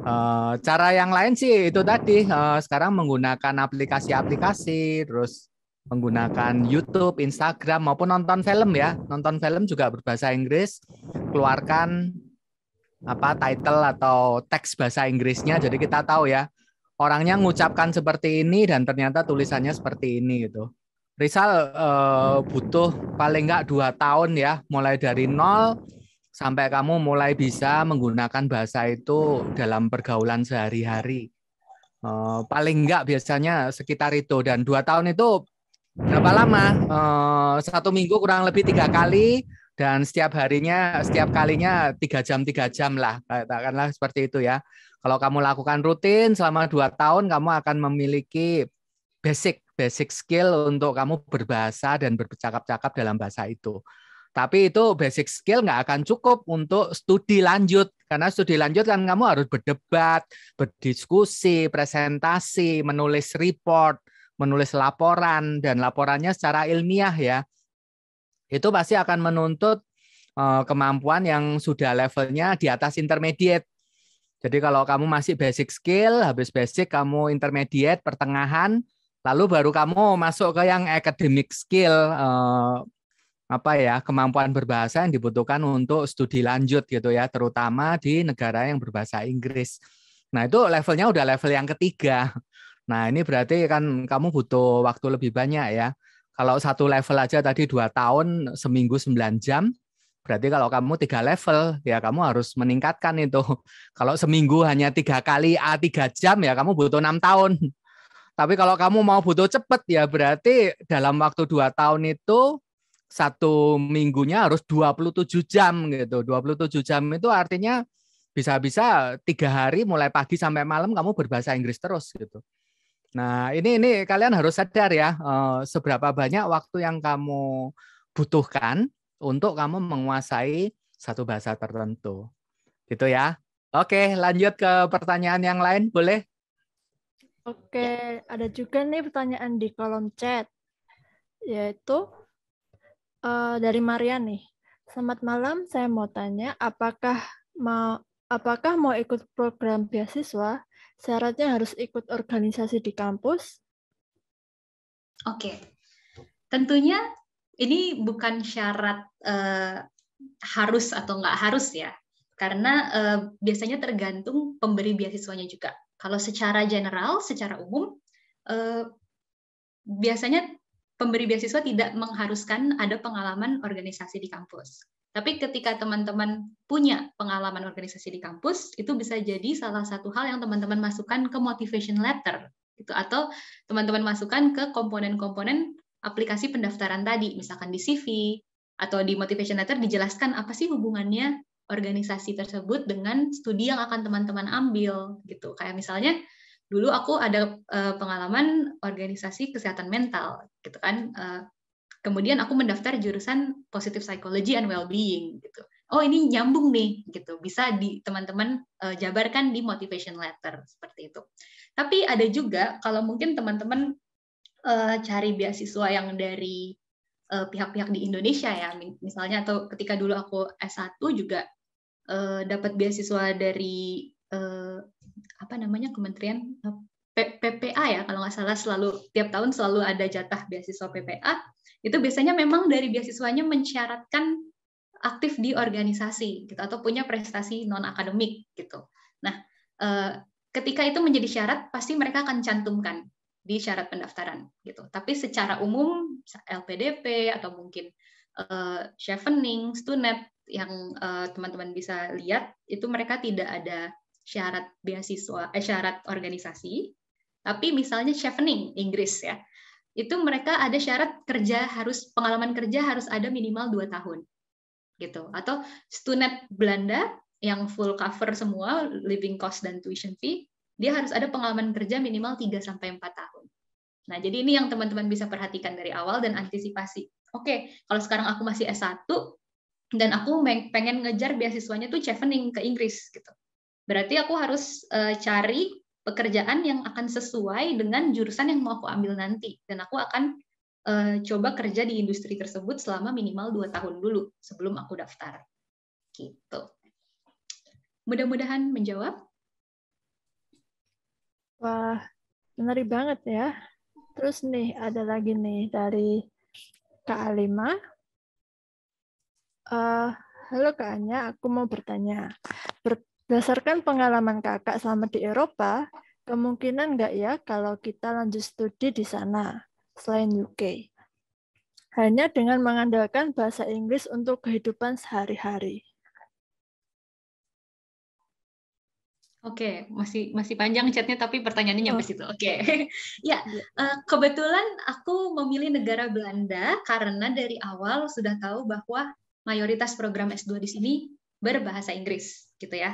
Uh, cara yang lain sih itu tadi uh, sekarang menggunakan aplikasi-aplikasi, terus menggunakan YouTube, Instagram maupun nonton film ya. Nonton film juga berbahasa Inggris, keluarkan apa title atau teks bahasa Inggrisnya jadi kita tahu ya orangnya mengucapkan seperti ini dan ternyata tulisannya seperti ini gitu. Rizal uh, butuh paling nggak dua tahun ya, mulai dari nol sampai kamu mulai bisa menggunakan bahasa itu dalam pergaulan sehari-hari. Uh, paling enggak biasanya sekitar itu dan dua tahun itu berapa lama? Uh, satu minggu kurang lebih tiga kali dan setiap harinya setiap kalinya tiga jam tiga jam lah katakanlah seperti itu ya. Kalau kamu lakukan rutin selama dua tahun kamu akan memiliki basic basic skill untuk kamu berbahasa dan bercakap-cakap dalam bahasa itu. Tapi itu basic skill nggak akan cukup untuk studi lanjut. Karena studi lanjut kan kamu harus berdebat, berdiskusi, presentasi, menulis report, menulis laporan, dan laporannya secara ilmiah ya. Itu pasti akan menuntut eh, kemampuan yang sudah levelnya di atas intermediate. Jadi kalau kamu masih basic skill, habis basic kamu intermediate, pertengahan, lalu baru kamu masuk ke yang academic skill, eh, apa ya kemampuan berbahasa yang dibutuhkan untuk studi lanjut gitu ya terutama di negara yang berbahasa Inggris. Nah itu levelnya udah level yang ketiga. Nah ini berarti kan kamu butuh waktu lebih banyak ya. Kalau satu level aja tadi dua tahun seminggu sembilan jam, berarti kalau kamu tiga level ya kamu harus meningkatkan itu. Kalau seminggu hanya tiga kali a tiga jam ya kamu butuh enam tahun. Tapi kalau kamu mau butuh cepat ya berarti dalam waktu dua tahun itu satu minggunya harus 27 jam gitu. 27 jam itu artinya bisa-bisa tiga hari mulai pagi sampai malam kamu berbahasa Inggris terus gitu. Nah ini ini kalian harus sadar ya eh, seberapa banyak waktu yang kamu butuhkan untuk kamu menguasai satu bahasa tertentu, gitu ya. Oke, lanjut ke pertanyaan yang lain, boleh? Oke, ada juga nih pertanyaan di kolom chat, yaitu uh, dari Mariani, nih. Selamat malam, saya mau tanya apakah mau apakah mau ikut program beasiswa syaratnya harus ikut organisasi di kampus? Oke. Okay. Tentunya ini bukan syarat uh, harus atau nggak harus ya. Karena uh, biasanya tergantung pemberi beasiswanya juga. Kalau secara general, secara umum, uh, biasanya pemberi beasiswa tidak mengharuskan ada pengalaman organisasi di kampus. Tapi ketika teman-teman punya pengalaman organisasi di kampus, itu bisa jadi salah satu hal yang teman-teman masukkan ke motivation letter gitu atau teman-teman masukkan ke komponen-komponen aplikasi pendaftaran tadi, misalkan di CV atau di motivation letter dijelaskan apa sih hubungannya organisasi tersebut dengan studi yang akan teman-teman ambil gitu. Kayak misalnya dulu aku ada uh, pengalaman organisasi kesehatan mental gitu kan uh, kemudian aku mendaftar jurusan positive psychology and well-being gitu oh ini nyambung nih gitu bisa di teman-teman uh, jabarkan di motivation letter seperti itu tapi ada juga kalau mungkin teman-teman uh, cari beasiswa yang dari pihak pihak-pihak di Indonesia ya misalnya atau ketika dulu aku S1 juga uh, dapat beasiswa dari apa namanya Kementerian eh, PPA ya kalau nggak salah selalu tiap tahun selalu ada jatah beasiswa PPA itu biasanya memang dari beasiswanya mensyaratkan aktif di organisasi gitu atau punya prestasi non akademik gitu. Nah, eh, ketika itu menjadi syarat pasti mereka akan cantumkan di syarat pendaftaran gitu. Tapi secara umum LPDP atau mungkin eh, Chevening, Stunet yang eh, teman-teman uh, bisa lihat itu mereka tidak ada syarat beasiswa eh, syarat organisasi tapi misalnya chevening Inggris ya itu mereka ada syarat kerja harus pengalaman kerja harus ada minimal 2 tahun gitu atau student Belanda yang full cover semua living cost dan tuition fee dia harus ada pengalaman kerja minimal 3 sampai 4 tahun Nah, jadi ini yang teman-teman bisa perhatikan dari awal dan antisipasi. Oke, kalau sekarang aku masih S1 dan aku pengen ngejar beasiswanya tuh chevening ke Inggris gitu. Berarti aku harus uh, cari pekerjaan yang akan sesuai dengan jurusan yang mau aku ambil nanti dan aku akan uh, coba kerja di industri tersebut selama minimal dua tahun dulu sebelum aku daftar. Gitu. Mudah-mudahan menjawab. Wah, menarik banget ya. Terus nih ada lagi nih dari Kak Alima. Uh, halo Kak Anya, aku mau bertanya. Ber Berdasarkan pengalaman kakak selama di Eropa, kemungkinan nggak ya kalau kita lanjut studi di sana, selain UK? Hanya dengan mengandalkan bahasa Inggris untuk kehidupan sehari-hari. Oke, okay, masih masih panjang chatnya tapi pertanyaannya nyampe oh. situ. Oke, okay. *laughs* ya uh, kebetulan aku memilih negara Belanda karena dari awal sudah tahu bahwa mayoritas program S2 di sini berbahasa Inggris gitu ya.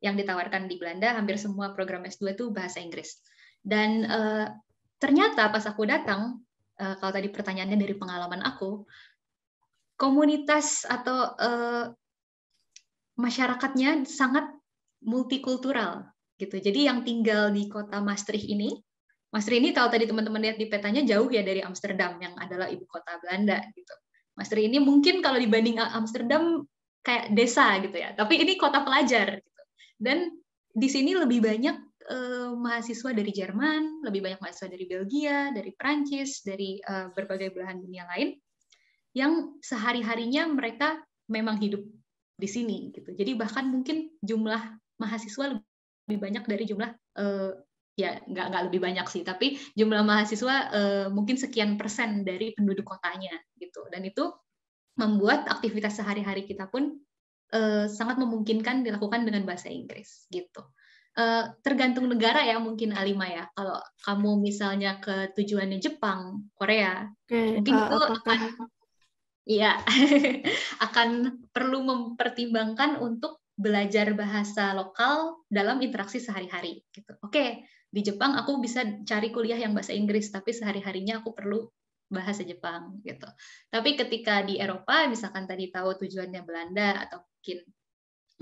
Yang ditawarkan di Belanda hampir semua program S2 itu bahasa Inggris. Dan uh, ternyata pas aku datang, uh, kalau tadi pertanyaannya dari pengalaman aku, komunitas atau uh, masyarakatnya sangat multikultural gitu. Jadi yang tinggal di kota Maastricht ini, Maastricht ini kalau tadi teman-teman lihat di petanya jauh ya dari Amsterdam yang adalah ibu kota Belanda gitu. Maastricht ini mungkin kalau dibanding Amsterdam kayak desa gitu ya. Tapi ini kota pelajar gitu. Dan di sini lebih banyak eh, mahasiswa dari Jerman, lebih banyak mahasiswa dari Belgia, dari Prancis, dari eh, berbagai belahan dunia lain yang sehari-harinya mereka memang hidup di sini gitu. Jadi bahkan mungkin jumlah mahasiswa lebih banyak dari jumlah eh, ya nggak nggak lebih banyak sih tapi jumlah mahasiswa eh, mungkin sekian persen dari penduduk kotanya gitu dan itu membuat aktivitas sehari-hari kita pun uh, sangat memungkinkan dilakukan dengan bahasa Inggris gitu. Uh, tergantung negara ya mungkin Alima ya. Kalau kamu misalnya ke tujuannya Jepang, Korea, okay. mungkin uh, itu akan Iya, *laughs* akan perlu mempertimbangkan untuk belajar bahasa lokal dalam interaksi sehari-hari. Gitu. Oke, di Jepang aku bisa cari kuliah yang bahasa Inggris, tapi sehari-harinya aku perlu bahasa Jepang gitu. Tapi ketika di Eropa, misalkan tadi tahu tujuannya Belanda atau mungkin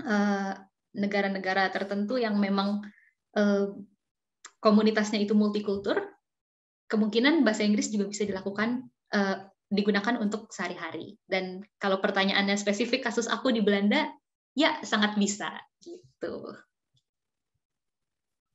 eh, negara-negara uh, tertentu yang memang uh, komunitasnya itu multikultur, kemungkinan bahasa Inggris juga bisa dilakukan uh, digunakan untuk sehari-hari. Dan kalau pertanyaannya spesifik kasus aku di Belanda, ya sangat bisa gitu.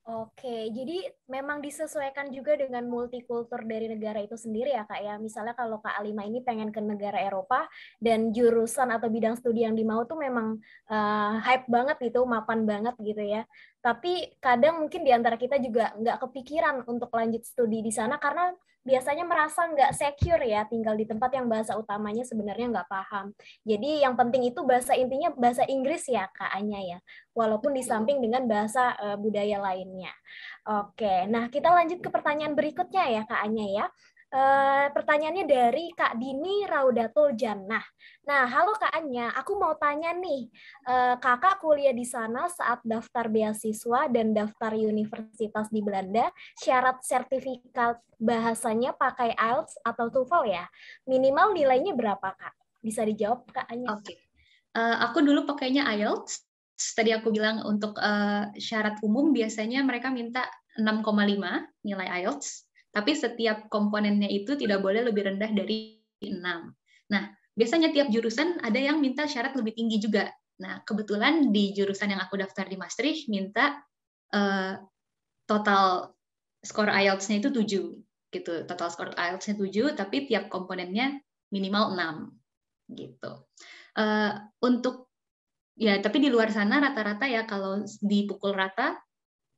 Oke, jadi memang disesuaikan juga dengan multikultur dari negara itu sendiri ya Kak ya. Misalnya kalau Kak Alima ini pengen ke negara Eropa dan jurusan atau bidang studi yang dimau tuh memang uh, hype banget gitu, mapan banget gitu ya. Tapi kadang mungkin di antara kita juga nggak kepikiran untuk lanjut studi di sana karena biasanya merasa nggak secure ya tinggal di tempat yang bahasa utamanya sebenarnya nggak paham. Jadi yang penting itu bahasa intinya bahasa Inggris ya Kak Anya ya, walaupun di samping dengan bahasa uh, budaya lainnya. Oke, nah kita lanjut ke pertanyaan berikutnya ya Kak Anya ya. Uh, pertanyaannya dari Kak Dini Raudatul Jannah. Nah, halo Kak Anya, aku mau tanya nih, uh, kakak kuliah di sana saat daftar beasiswa dan daftar universitas di Belanda, syarat sertifikat bahasanya pakai IELTS atau TOEFL ya? Minimal nilainya berapa, Kak? Bisa dijawab, Kak Anya? Oke. Okay. Uh, eh, aku dulu pakainya IELTS. Tadi aku bilang untuk uh, syarat umum biasanya mereka minta 6,5 nilai IELTS tapi setiap komponennya itu tidak boleh lebih rendah dari 6. Nah, biasanya tiap jurusan ada yang minta syarat lebih tinggi juga. Nah, kebetulan di jurusan yang aku daftar di Maastricht minta uh, total skor IELTS-nya itu 7 gitu. Total skor IELTS-nya 7 tapi tiap komponennya minimal 6 gitu. Uh, untuk ya tapi di luar sana rata-rata ya kalau dipukul rata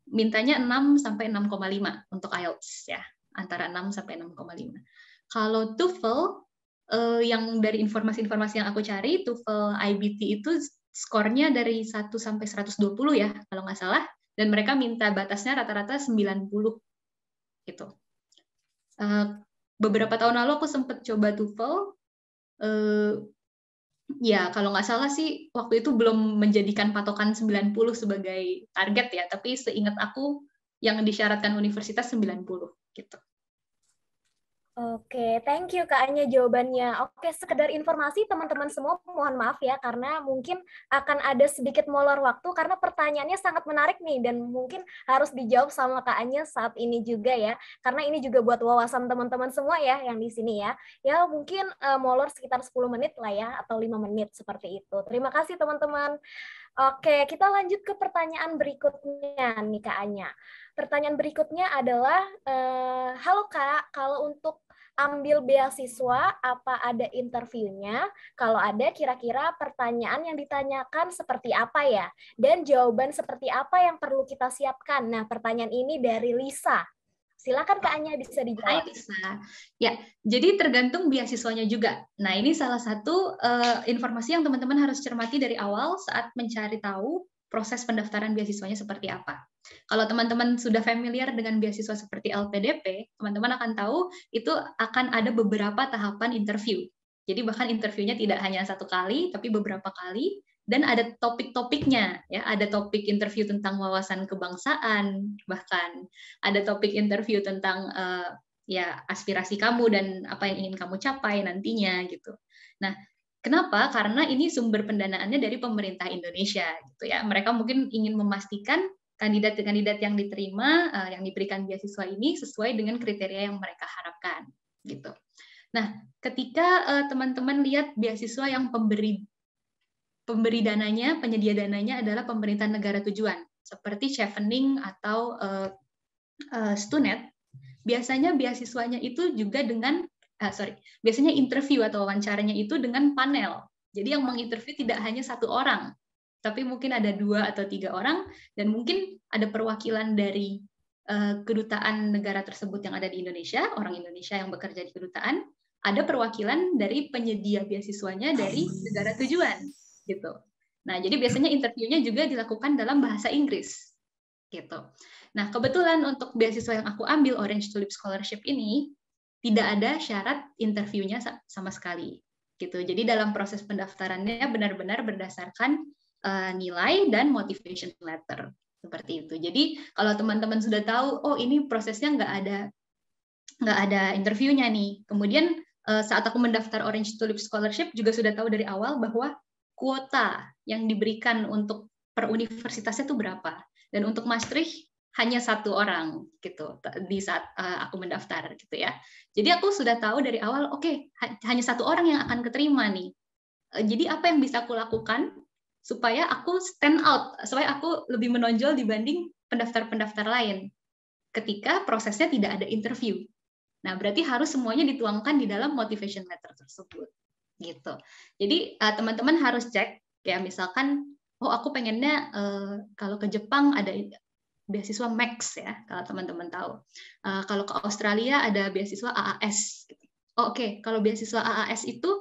mintanya 6 sampai 6,5 untuk IELTS ya antara 6 sampai 6,5. Kalau TOEFL eh, yang dari informasi-informasi yang aku cari, TOEFL IBT itu skornya dari 1 sampai 120 ya, kalau nggak salah. Dan mereka minta batasnya rata-rata 90 gitu. Eh, beberapa tahun lalu aku sempat coba TOEFL. Eh, ya, kalau nggak salah sih waktu itu belum menjadikan patokan 90 sebagai target ya, tapi seingat aku yang disyaratkan universitas 90 gitu. Oke, thank you Kak Anya jawabannya. Oke, sekedar informasi teman-teman semua mohon maaf ya karena mungkin akan ada sedikit molor waktu karena pertanyaannya sangat menarik nih dan mungkin harus dijawab sama Kak Anya saat ini juga ya. Karena ini juga buat wawasan teman-teman semua ya yang di sini ya. Ya mungkin uh, molor sekitar 10 menit lah ya atau 5 menit seperti itu. Terima kasih teman-teman. Oke, kita lanjut ke pertanyaan berikutnya nih Kak Anya. Pertanyaan berikutnya adalah, uh, halo Kak, kalau untuk ambil beasiswa apa ada interviewnya? Kalau ada kira-kira pertanyaan yang ditanyakan seperti apa ya? Dan jawaban seperti apa yang perlu kita siapkan? Nah, pertanyaan ini dari Lisa. Silakan Kak Anya bisa dijawab. Hai Lisa. Ya, jadi tergantung beasiswanya juga. Nah, ini salah satu uh, informasi yang teman-teman harus cermati dari awal saat mencari tahu proses pendaftaran beasiswanya seperti apa. Kalau teman-teman sudah familiar dengan beasiswa seperti LPDP, teman-teman akan tahu itu akan ada beberapa tahapan interview. Jadi bahkan interviewnya tidak hanya satu kali, tapi beberapa kali dan ada topik-topiknya ya ada topik interview tentang wawasan kebangsaan bahkan ada topik interview tentang uh, ya aspirasi kamu dan apa yang ingin kamu capai nantinya gitu nah Kenapa? Karena ini sumber pendanaannya dari pemerintah Indonesia gitu ya. Mereka mungkin ingin memastikan kandidat-kandidat yang diterima eh, yang diberikan beasiswa ini sesuai dengan kriteria yang mereka harapkan gitu. Nah, ketika eh, teman-teman lihat beasiswa yang pemberi pemberi dananya, penyedia dananya adalah pemerintah negara tujuan seperti chevening atau uh, Stunet, biasanya beasiswanya itu juga dengan ah, sorry, biasanya interview atau wawancaranya itu dengan panel. Jadi yang menginterview tidak hanya satu orang, tapi mungkin ada dua atau tiga orang dan mungkin ada perwakilan dari uh, kedutaan negara tersebut yang ada di Indonesia, orang Indonesia yang bekerja di kedutaan, ada perwakilan dari penyedia beasiswanya dari ah. negara tujuan, gitu. Nah, jadi biasanya interviewnya juga dilakukan dalam bahasa Inggris, gitu. Nah, kebetulan untuk beasiswa yang aku ambil Orange Tulip Scholarship ini tidak ada syarat interviewnya sama sekali gitu. Jadi dalam proses pendaftarannya benar-benar berdasarkan uh, nilai dan motivation letter seperti itu. Jadi kalau teman-teman sudah tahu, oh ini prosesnya nggak ada nggak ada interviewnya nih. Kemudian uh, saat aku mendaftar Orange Tulip Scholarship juga sudah tahu dari awal bahwa kuota yang diberikan untuk per universitasnya itu berapa. Dan untuk Maastricht hanya satu orang gitu di saat uh, aku mendaftar gitu ya. Jadi aku sudah tahu dari awal oke okay, hanya satu orang yang akan keterima nih. Uh, jadi apa yang bisa aku lakukan supaya aku stand out, supaya aku lebih menonjol dibanding pendaftar-pendaftar lain ketika prosesnya tidak ada interview. Nah, berarti harus semuanya dituangkan di dalam motivation letter tersebut gitu. Jadi eh, teman-teman harus cek ya misalkan oh aku pengennya uh, kalau ke Jepang ada beasiswa Max ya kalau teman-teman tahu. Uh, kalau ke Australia ada beasiswa AAS. Oh, gitu. Oke, okay. kalau beasiswa AAS itu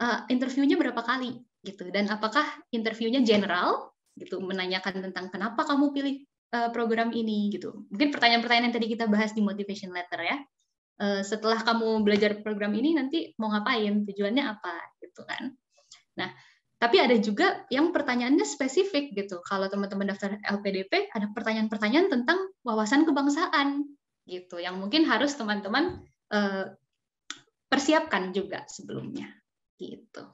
uh, interviewnya berapa kali gitu dan apakah interviewnya general gitu menanyakan tentang kenapa kamu pilih uh, program ini gitu. Mungkin pertanyaan-pertanyaan yang tadi kita bahas di motivation letter ya. setelah kamu belajar program ini nanti mau ngapain, tujuannya apa gitu kan. Nah, tapi ada juga yang pertanyaannya spesifik gitu. Kalau teman-teman daftar LPDP ada pertanyaan-pertanyaan tentang wawasan kebangsaan gitu yang mungkin harus teman-teman eh, persiapkan juga sebelumnya gitu.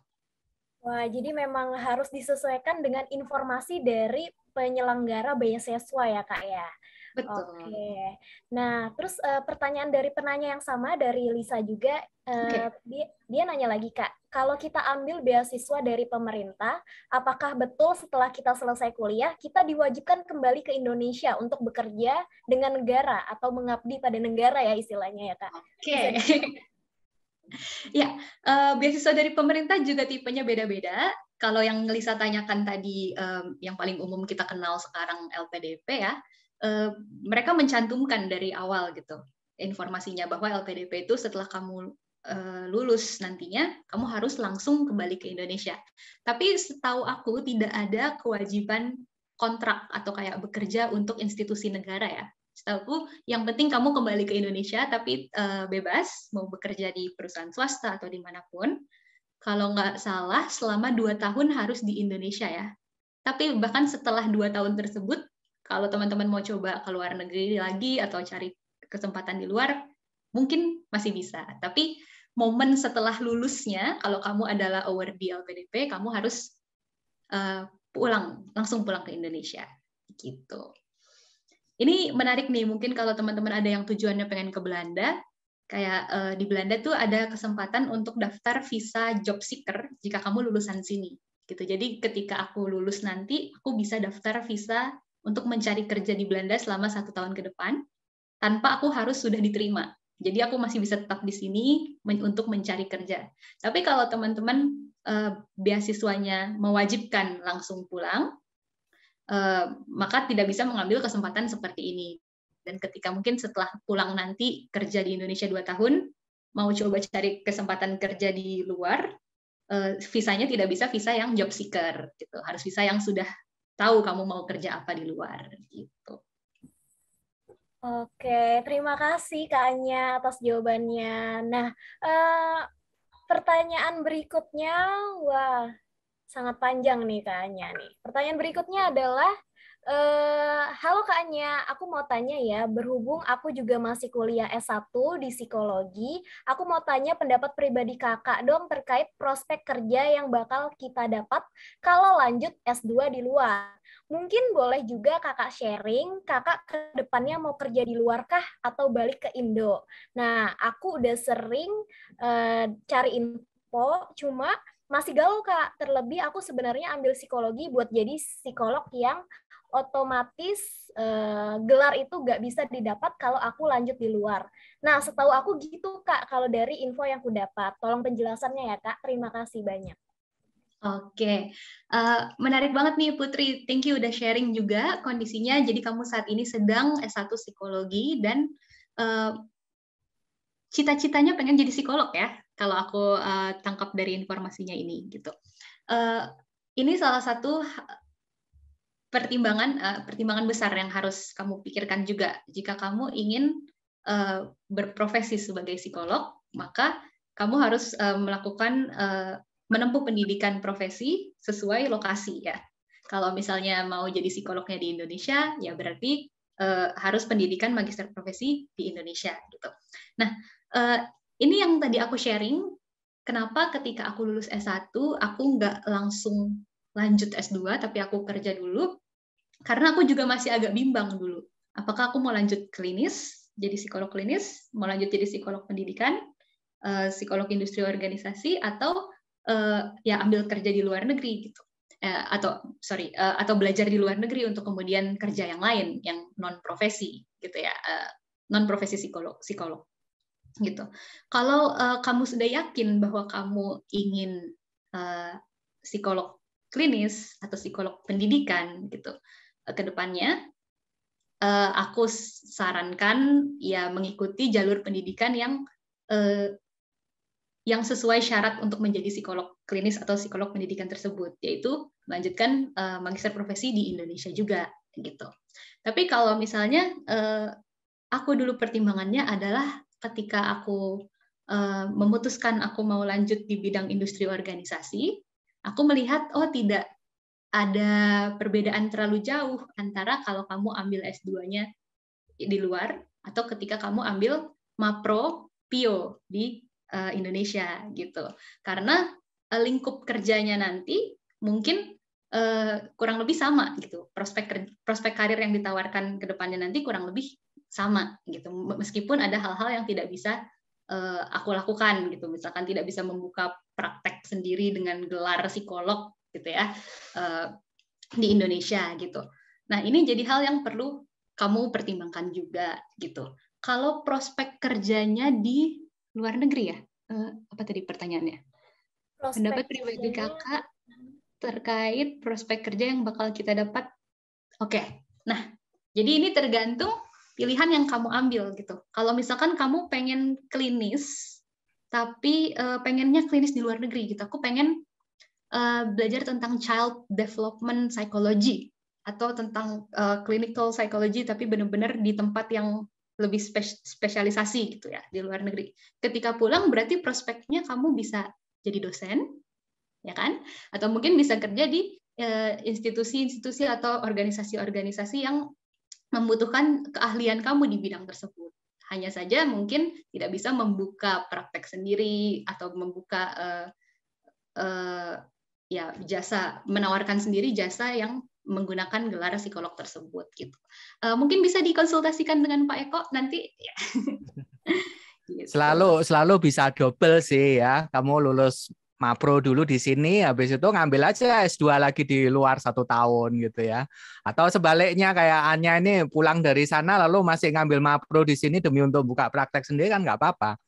Wah, jadi memang harus disesuaikan dengan informasi dari penyelenggara beasiswa ya, Kak ya. Betul. Oke. Nah, terus uh, pertanyaan dari penanya yang sama dari Lisa juga, uh, eh, okay. dia, dia nanya lagi kak, kalau kita ambil beasiswa dari pemerintah, apakah betul setelah kita selesai kuliah kita diwajibkan kembali ke Indonesia untuk bekerja dengan negara atau mengabdi pada negara ya istilahnya ya kak? Oke. Okay. ya, uh, beasiswa dari pemerintah juga tipenya beda-beda kalau yang Lisa tanyakan tadi um, yang paling umum kita kenal sekarang LPDP ya Eh, mereka mencantumkan dari awal gitu informasinya bahwa LPDP itu setelah kamu eh, lulus nantinya kamu harus langsung kembali ke Indonesia. Tapi setahu aku tidak ada kewajiban kontrak atau kayak bekerja untuk institusi negara ya. Setahu aku yang penting kamu kembali ke Indonesia tapi eh, bebas mau bekerja di perusahaan swasta atau dimanapun. Kalau nggak salah selama dua tahun harus di Indonesia ya. Tapi bahkan setelah dua tahun tersebut kalau teman-teman mau coba ke luar negeri lagi atau cari kesempatan di luar, mungkin masih bisa. Tapi momen setelah lulusnya, kalau kamu adalah awardee LPDP, kamu harus uh, pulang, langsung pulang ke Indonesia. Gitu. Ini menarik nih, mungkin kalau teman-teman ada yang tujuannya pengen ke Belanda, kayak uh, di Belanda tuh ada kesempatan untuk daftar visa job seeker jika kamu lulusan sini gitu jadi ketika aku lulus nanti aku bisa daftar visa untuk mencari kerja di Belanda selama satu tahun ke depan, tanpa aku harus sudah diterima. Jadi aku masih bisa tetap di sini untuk mencari kerja. Tapi kalau teman-teman uh, beasiswanya mewajibkan langsung pulang, eh, maka tidak bisa mengambil kesempatan seperti ini. Dan ketika mungkin setelah pulang nanti kerja di Indonesia dua tahun, mau coba cari kesempatan kerja di luar, eh, visanya tidak bisa visa yang job seeker gitu harus visa yang sudah tahu kamu mau kerja apa di luar gitu. Oke, terima kasih Kak Anya atas jawabannya. Nah, uh, pertanyaan berikutnya, wah sangat panjang nih Kak Anya nih. Pertanyaan berikutnya adalah Uh, halo Kak Anya, aku mau tanya ya, berhubung aku juga masih kuliah S1 di psikologi, aku mau tanya pendapat pribadi Kakak dong terkait prospek kerja yang bakal kita dapat kalau lanjut S2 di luar. Mungkin boleh juga Kakak sharing, Kakak ke depannya mau kerja di luar kah atau balik ke Indo? Nah, aku udah sering uh, cari info, cuma masih galau kak terlebih aku sebenarnya ambil psikologi buat jadi psikolog yang otomatis uh, gelar itu gak bisa didapat kalau aku lanjut di luar. Nah, setahu aku gitu Kak, kalau dari info yang aku dapat. Tolong penjelasannya ya Kak. Terima kasih banyak. Oke, uh, menarik banget nih Putri. Thank you udah sharing juga kondisinya. Jadi kamu saat ini sedang S1 psikologi dan uh, cita-citanya pengen jadi psikolog ya. Kalau aku uh, tangkap dari informasinya ini gitu. Uh, ini salah satu pertimbangan uh, pertimbangan besar yang harus kamu pikirkan juga jika kamu ingin uh, berprofesi sebagai psikolog maka kamu harus uh, melakukan uh, menempuh pendidikan profesi sesuai lokasi ya kalau misalnya mau jadi psikolognya di Indonesia ya berarti uh, harus pendidikan magister profesi di Indonesia gitu nah uh, ini yang tadi aku sharing kenapa ketika aku lulus S1 aku nggak langsung lanjut S2 tapi aku kerja dulu karena aku juga masih agak bimbang dulu. Apakah aku mau lanjut klinis, jadi psikolog klinis, mau lanjut jadi psikolog pendidikan, eh, psikolog industri organisasi, atau eh, ya ambil kerja di luar negeri gitu, eh, atau sorry, atau belajar di luar negeri untuk kemudian kerja yang lain, yang non profesi gitu ya, non profesi psikolog, psikolog gitu. Kalau kamu sudah yakin bahwa kamu ingin psikolog klinis atau psikolog pendidikan gitu eh, ke depannya eh, aku sarankan ya mengikuti jalur pendidikan yang eh, yang sesuai syarat untuk menjadi psikolog klinis atau psikolog pendidikan tersebut yaitu melanjutkan uh, magister profesi di Indonesia juga gitu. Tapi kalau misalnya aku dulu pertimbangannya adalah ketika aku memutuskan aku mau lanjut di bidang industri organisasi aku melihat oh tidak ada perbedaan terlalu jauh antara kalau kamu ambil S2-nya di luar atau ketika kamu ambil mapro pio di uh, Indonesia gitu. Karena uh, lingkup kerjanya nanti mungkin uh, kurang lebih sama gitu. Prospek prospek karir yang ditawarkan ke depannya nanti kurang lebih sama gitu. Meskipun ada hal-hal yang tidak bisa uh, aku lakukan gitu misalkan tidak bisa membuka praktek sendiri dengan gelar psikolog gitu ya uh, di Indonesia gitu nah ini jadi hal yang perlu kamu pertimbangkan juga gitu kalau prospek kerjanya di luar negeri ya uh, apa tadi pertanyaannya prospek pendapat pribadi kakak terkait prospek kerja yang bakal kita dapat oke okay. nah jadi ini tergantung pilihan yang kamu ambil gitu. Kalau misalkan kamu pengen klinis, tapi uh, pengennya klinis di luar negeri gitu. Aku pengen uh, belajar tentang child development psychology atau tentang uh, clinical psychology, tapi benar-benar di tempat yang lebih spesialisasi gitu ya di luar negeri. Ketika pulang berarti prospeknya kamu bisa jadi dosen, ya kan? Atau mungkin bisa kerja di institusi-institusi atau organisasi-organisasi yang membutuhkan keahlian kamu di bidang tersebut. Hanya saja mungkin tidak bisa membuka praktek sendiri atau membuka uh, uh, ya jasa menawarkan sendiri jasa yang menggunakan gelar psikolog tersebut gitu. Uh, mungkin bisa dikonsultasikan dengan Pak Eko nanti. *laughs* *laughs* Gitu. Selalu selalu bisa double sih ya. Kamu lulus mapro dulu di sini habis itu ngambil aja S2 lagi di luar satu tahun gitu ya atau sebaliknya kayak Anya ini pulang dari sana lalu masih ngambil mapro di sini demi untuk buka praktek sendiri kan nggak apa-apa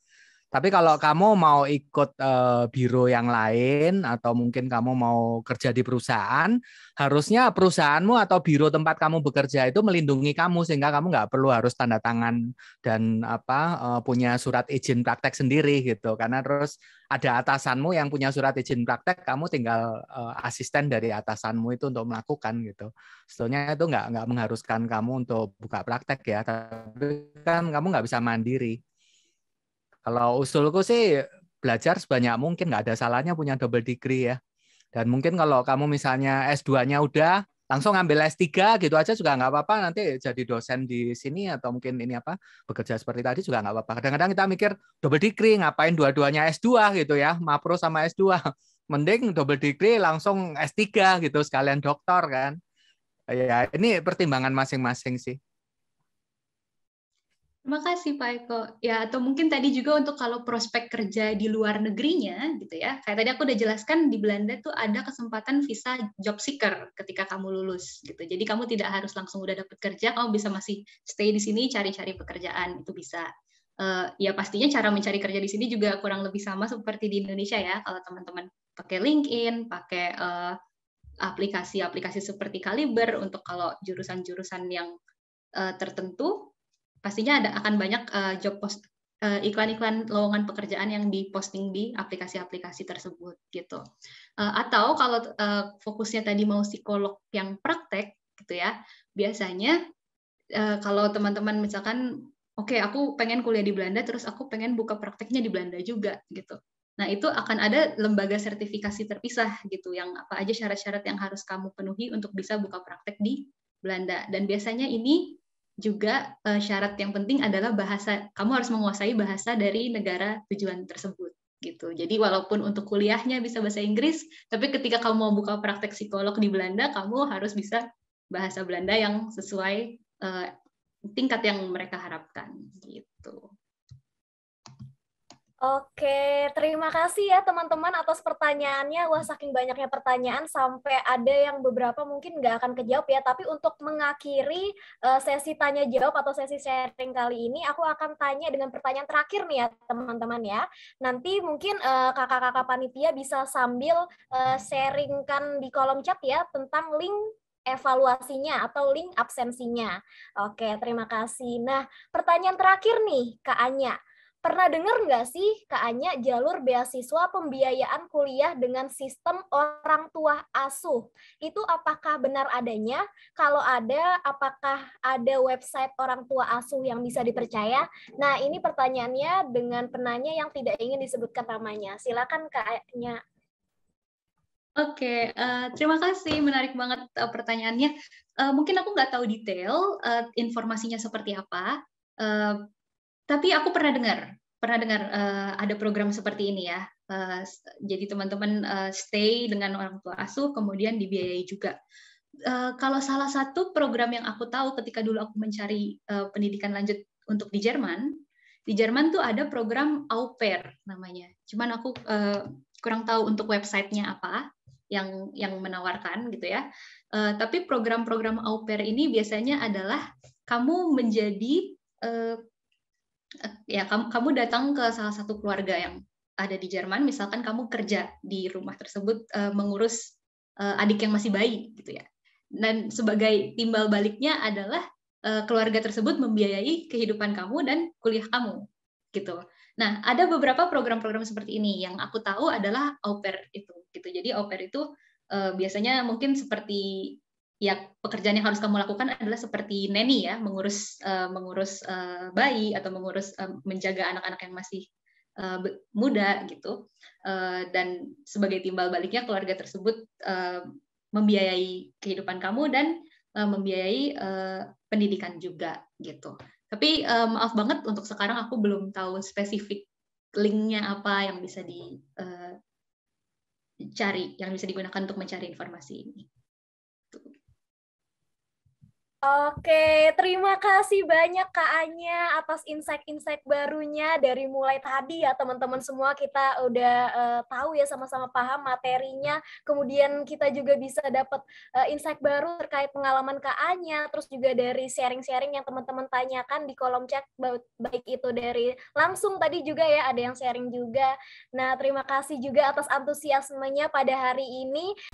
tapi kalau kamu mau ikut uh, biro yang lain atau mungkin kamu mau kerja di perusahaan, harusnya perusahaanmu atau biro tempat kamu bekerja itu melindungi kamu sehingga kamu nggak perlu harus tanda tangan dan apa uh, punya surat izin praktek sendiri gitu. Karena terus ada atasanmu yang punya surat izin praktek, kamu tinggal uh, asisten dari atasanmu itu untuk melakukan gitu. Sebetulnya itu nggak nggak mengharuskan kamu untuk buka praktek ya, tapi kan kamu nggak bisa mandiri. Kalau usulku sih belajar sebanyak mungkin nggak ada salahnya punya double degree ya. Dan mungkin kalau kamu misalnya S2-nya udah, langsung ngambil S3 gitu aja juga nggak apa-apa nanti jadi dosen di sini atau mungkin ini apa bekerja seperti tadi juga nggak apa-apa. Kadang-kadang kita mikir double degree ngapain dua-duanya S2 gitu ya, mapro sama S2. *laughs* Mending double degree langsung S3 gitu sekalian dokter kan. Ya, ini pertimbangan masing-masing sih. Terima kasih Pak Eko. Ya atau mungkin tadi juga untuk kalau prospek kerja di luar negerinya gitu ya. Kayak tadi aku udah jelaskan di Belanda tuh ada kesempatan visa job seeker ketika kamu lulus gitu. Jadi kamu tidak harus langsung udah dapet kerja, kamu oh, bisa masih stay di sini cari-cari pekerjaan itu bisa. Uh, ya pastinya cara mencari kerja di sini juga kurang lebih sama seperti di Indonesia ya. Kalau teman-teman pakai LinkedIn, pakai aplikasi eh, aplikasi-aplikasi seperti Kaliber untuk kalau jurusan-jurusan yang uh, tertentu pastinya ada akan banyak uh, job post uh, iklan-iklan lowongan pekerjaan yang diposting di aplikasi-aplikasi tersebut gitu. Uh, atau kalau uh, fokusnya tadi mau psikolog yang praktek gitu ya, biasanya uh, kalau teman-teman misalkan oke okay, aku pengen kuliah di Belanda terus aku pengen buka prakteknya di Belanda juga gitu. Nah, itu akan ada lembaga sertifikasi terpisah gitu yang apa aja syarat-syarat yang harus kamu penuhi untuk bisa buka praktek di Belanda. Dan biasanya ini juga uh, syarat yang penting adalah bahasa kamu harus menguasai bahasa dari negara tujuan tersebut gitu. Jadi walaupun untuk kuliahnya bisa bahasa Inggris, tapi ketika kamu mau buka praktek psikolog di Belanda, kamu harus bisa bahasa Belanda yang sesuai uh, tingkat yang mereka harapkan gitu. Oke, terima kasih ya teman-teman atas pertanyaannya. Wah, saking banyaknya pertanyaan sampai ada yang beberapa mungkin nggak akan kejawab ya. Tapi untuk mengakhiri eh, sesi tanya jawab atau sesi sharing kali ini, aku akan tanya dengan pertanyaan terakhir nih ya teman-teman ya. Nanti mungkin eh, kakak-kakak panitia bisa sambil eh, sharingkan di kolom chat ya tentang link evaluasinya atau link absensinya. Oke, terima kasih. Nah, pertanyaan terakhir nih Kak Anya Pernah dengar nggak sih, Kak Anya, jalur beasiswa pembiayaan kuliah dengan sistem orang tua asuh? Itu apakah benar adanya? Kalau ada, apakah ada website orang tua asuh yang bisa dipercaya? Nah, ini pertanyaannya dengan penanya yang tidak ingin disebutkan namanya. Silakan Kak Anya. Oke, uh, terima kasih. Menarik banget uh, pertanyaannya. Uh, mungkin aku nggak tahu detail uh, informasinya seperti apa, uh, tapi aku pernah dengar, pernah dengar uh, ada program seperti ini ya. Uh, jadi teman-teman uh, stay dengan orang tua asuh, kemudian dibiayai juga. Uh, kalau salah satu program yang aku tahu ketika dulu aku mencari uh, pendidikan lanjut untuk di Jerman, di Jerman tuh ada program au pair namanya. Cuman aku uh, kurang tahu untuk websitenya apa yang yang menawarkan gitu ya. Uh, tapi program-program au pair ini biasanya adalah kamu menjadi uh, ya kamu, kamu datang ke salah satu keluarga yang ada di Jerman, misalkan kamu kerja di rumah tersebut uh, mengurus uh, adik yang masih bayi gitu ya. Dan sebagai timbal baliknya adalah uh, keluarga tersebut membiayai kehidupan kamu dan kuliah kamu gitu. Nah, ada beberapa program-program seperti ini yang aku tahu adalah au pair itu gitu. Jadi au pair itu uh, biasanya mungkin seperti ya pekerjaan yang harus kamu lakukan adalah seperti neni ya mengurus uh, mengurus uh, bayi atau mengurus uh, menjaga anak-anak yang masih uh, muda gitu uh, dan sebagai timbal baliknya keluarga tersebut uh, membiayai kehidupan kamu dan uh, membiayai uh, pendidikan juga gitu tapi uh, maaf banget untuk sekarang aku belum tahu spesifik linknya apa yang bisa dicari uh, yang bisa digunakan untuk mencari informasi ini. Oke, terima kasih banyak Kak Anya atas insight-insight barunya dari mulai tadi ya teman-teman semua kita udah uh, tahu ya sama-sama paham materinya. Kemudian kita juga bisa dapat uh, eh, insight baru terkait pengalaman Kak Anya, terus juga dari sharing-sharing yang teman-teman tanyakan di kolom chat baik itu dari langsung tadi juga ya ada yang sharing juga. Nah, terima kasih juga atas antusiasmenya pada hari ini.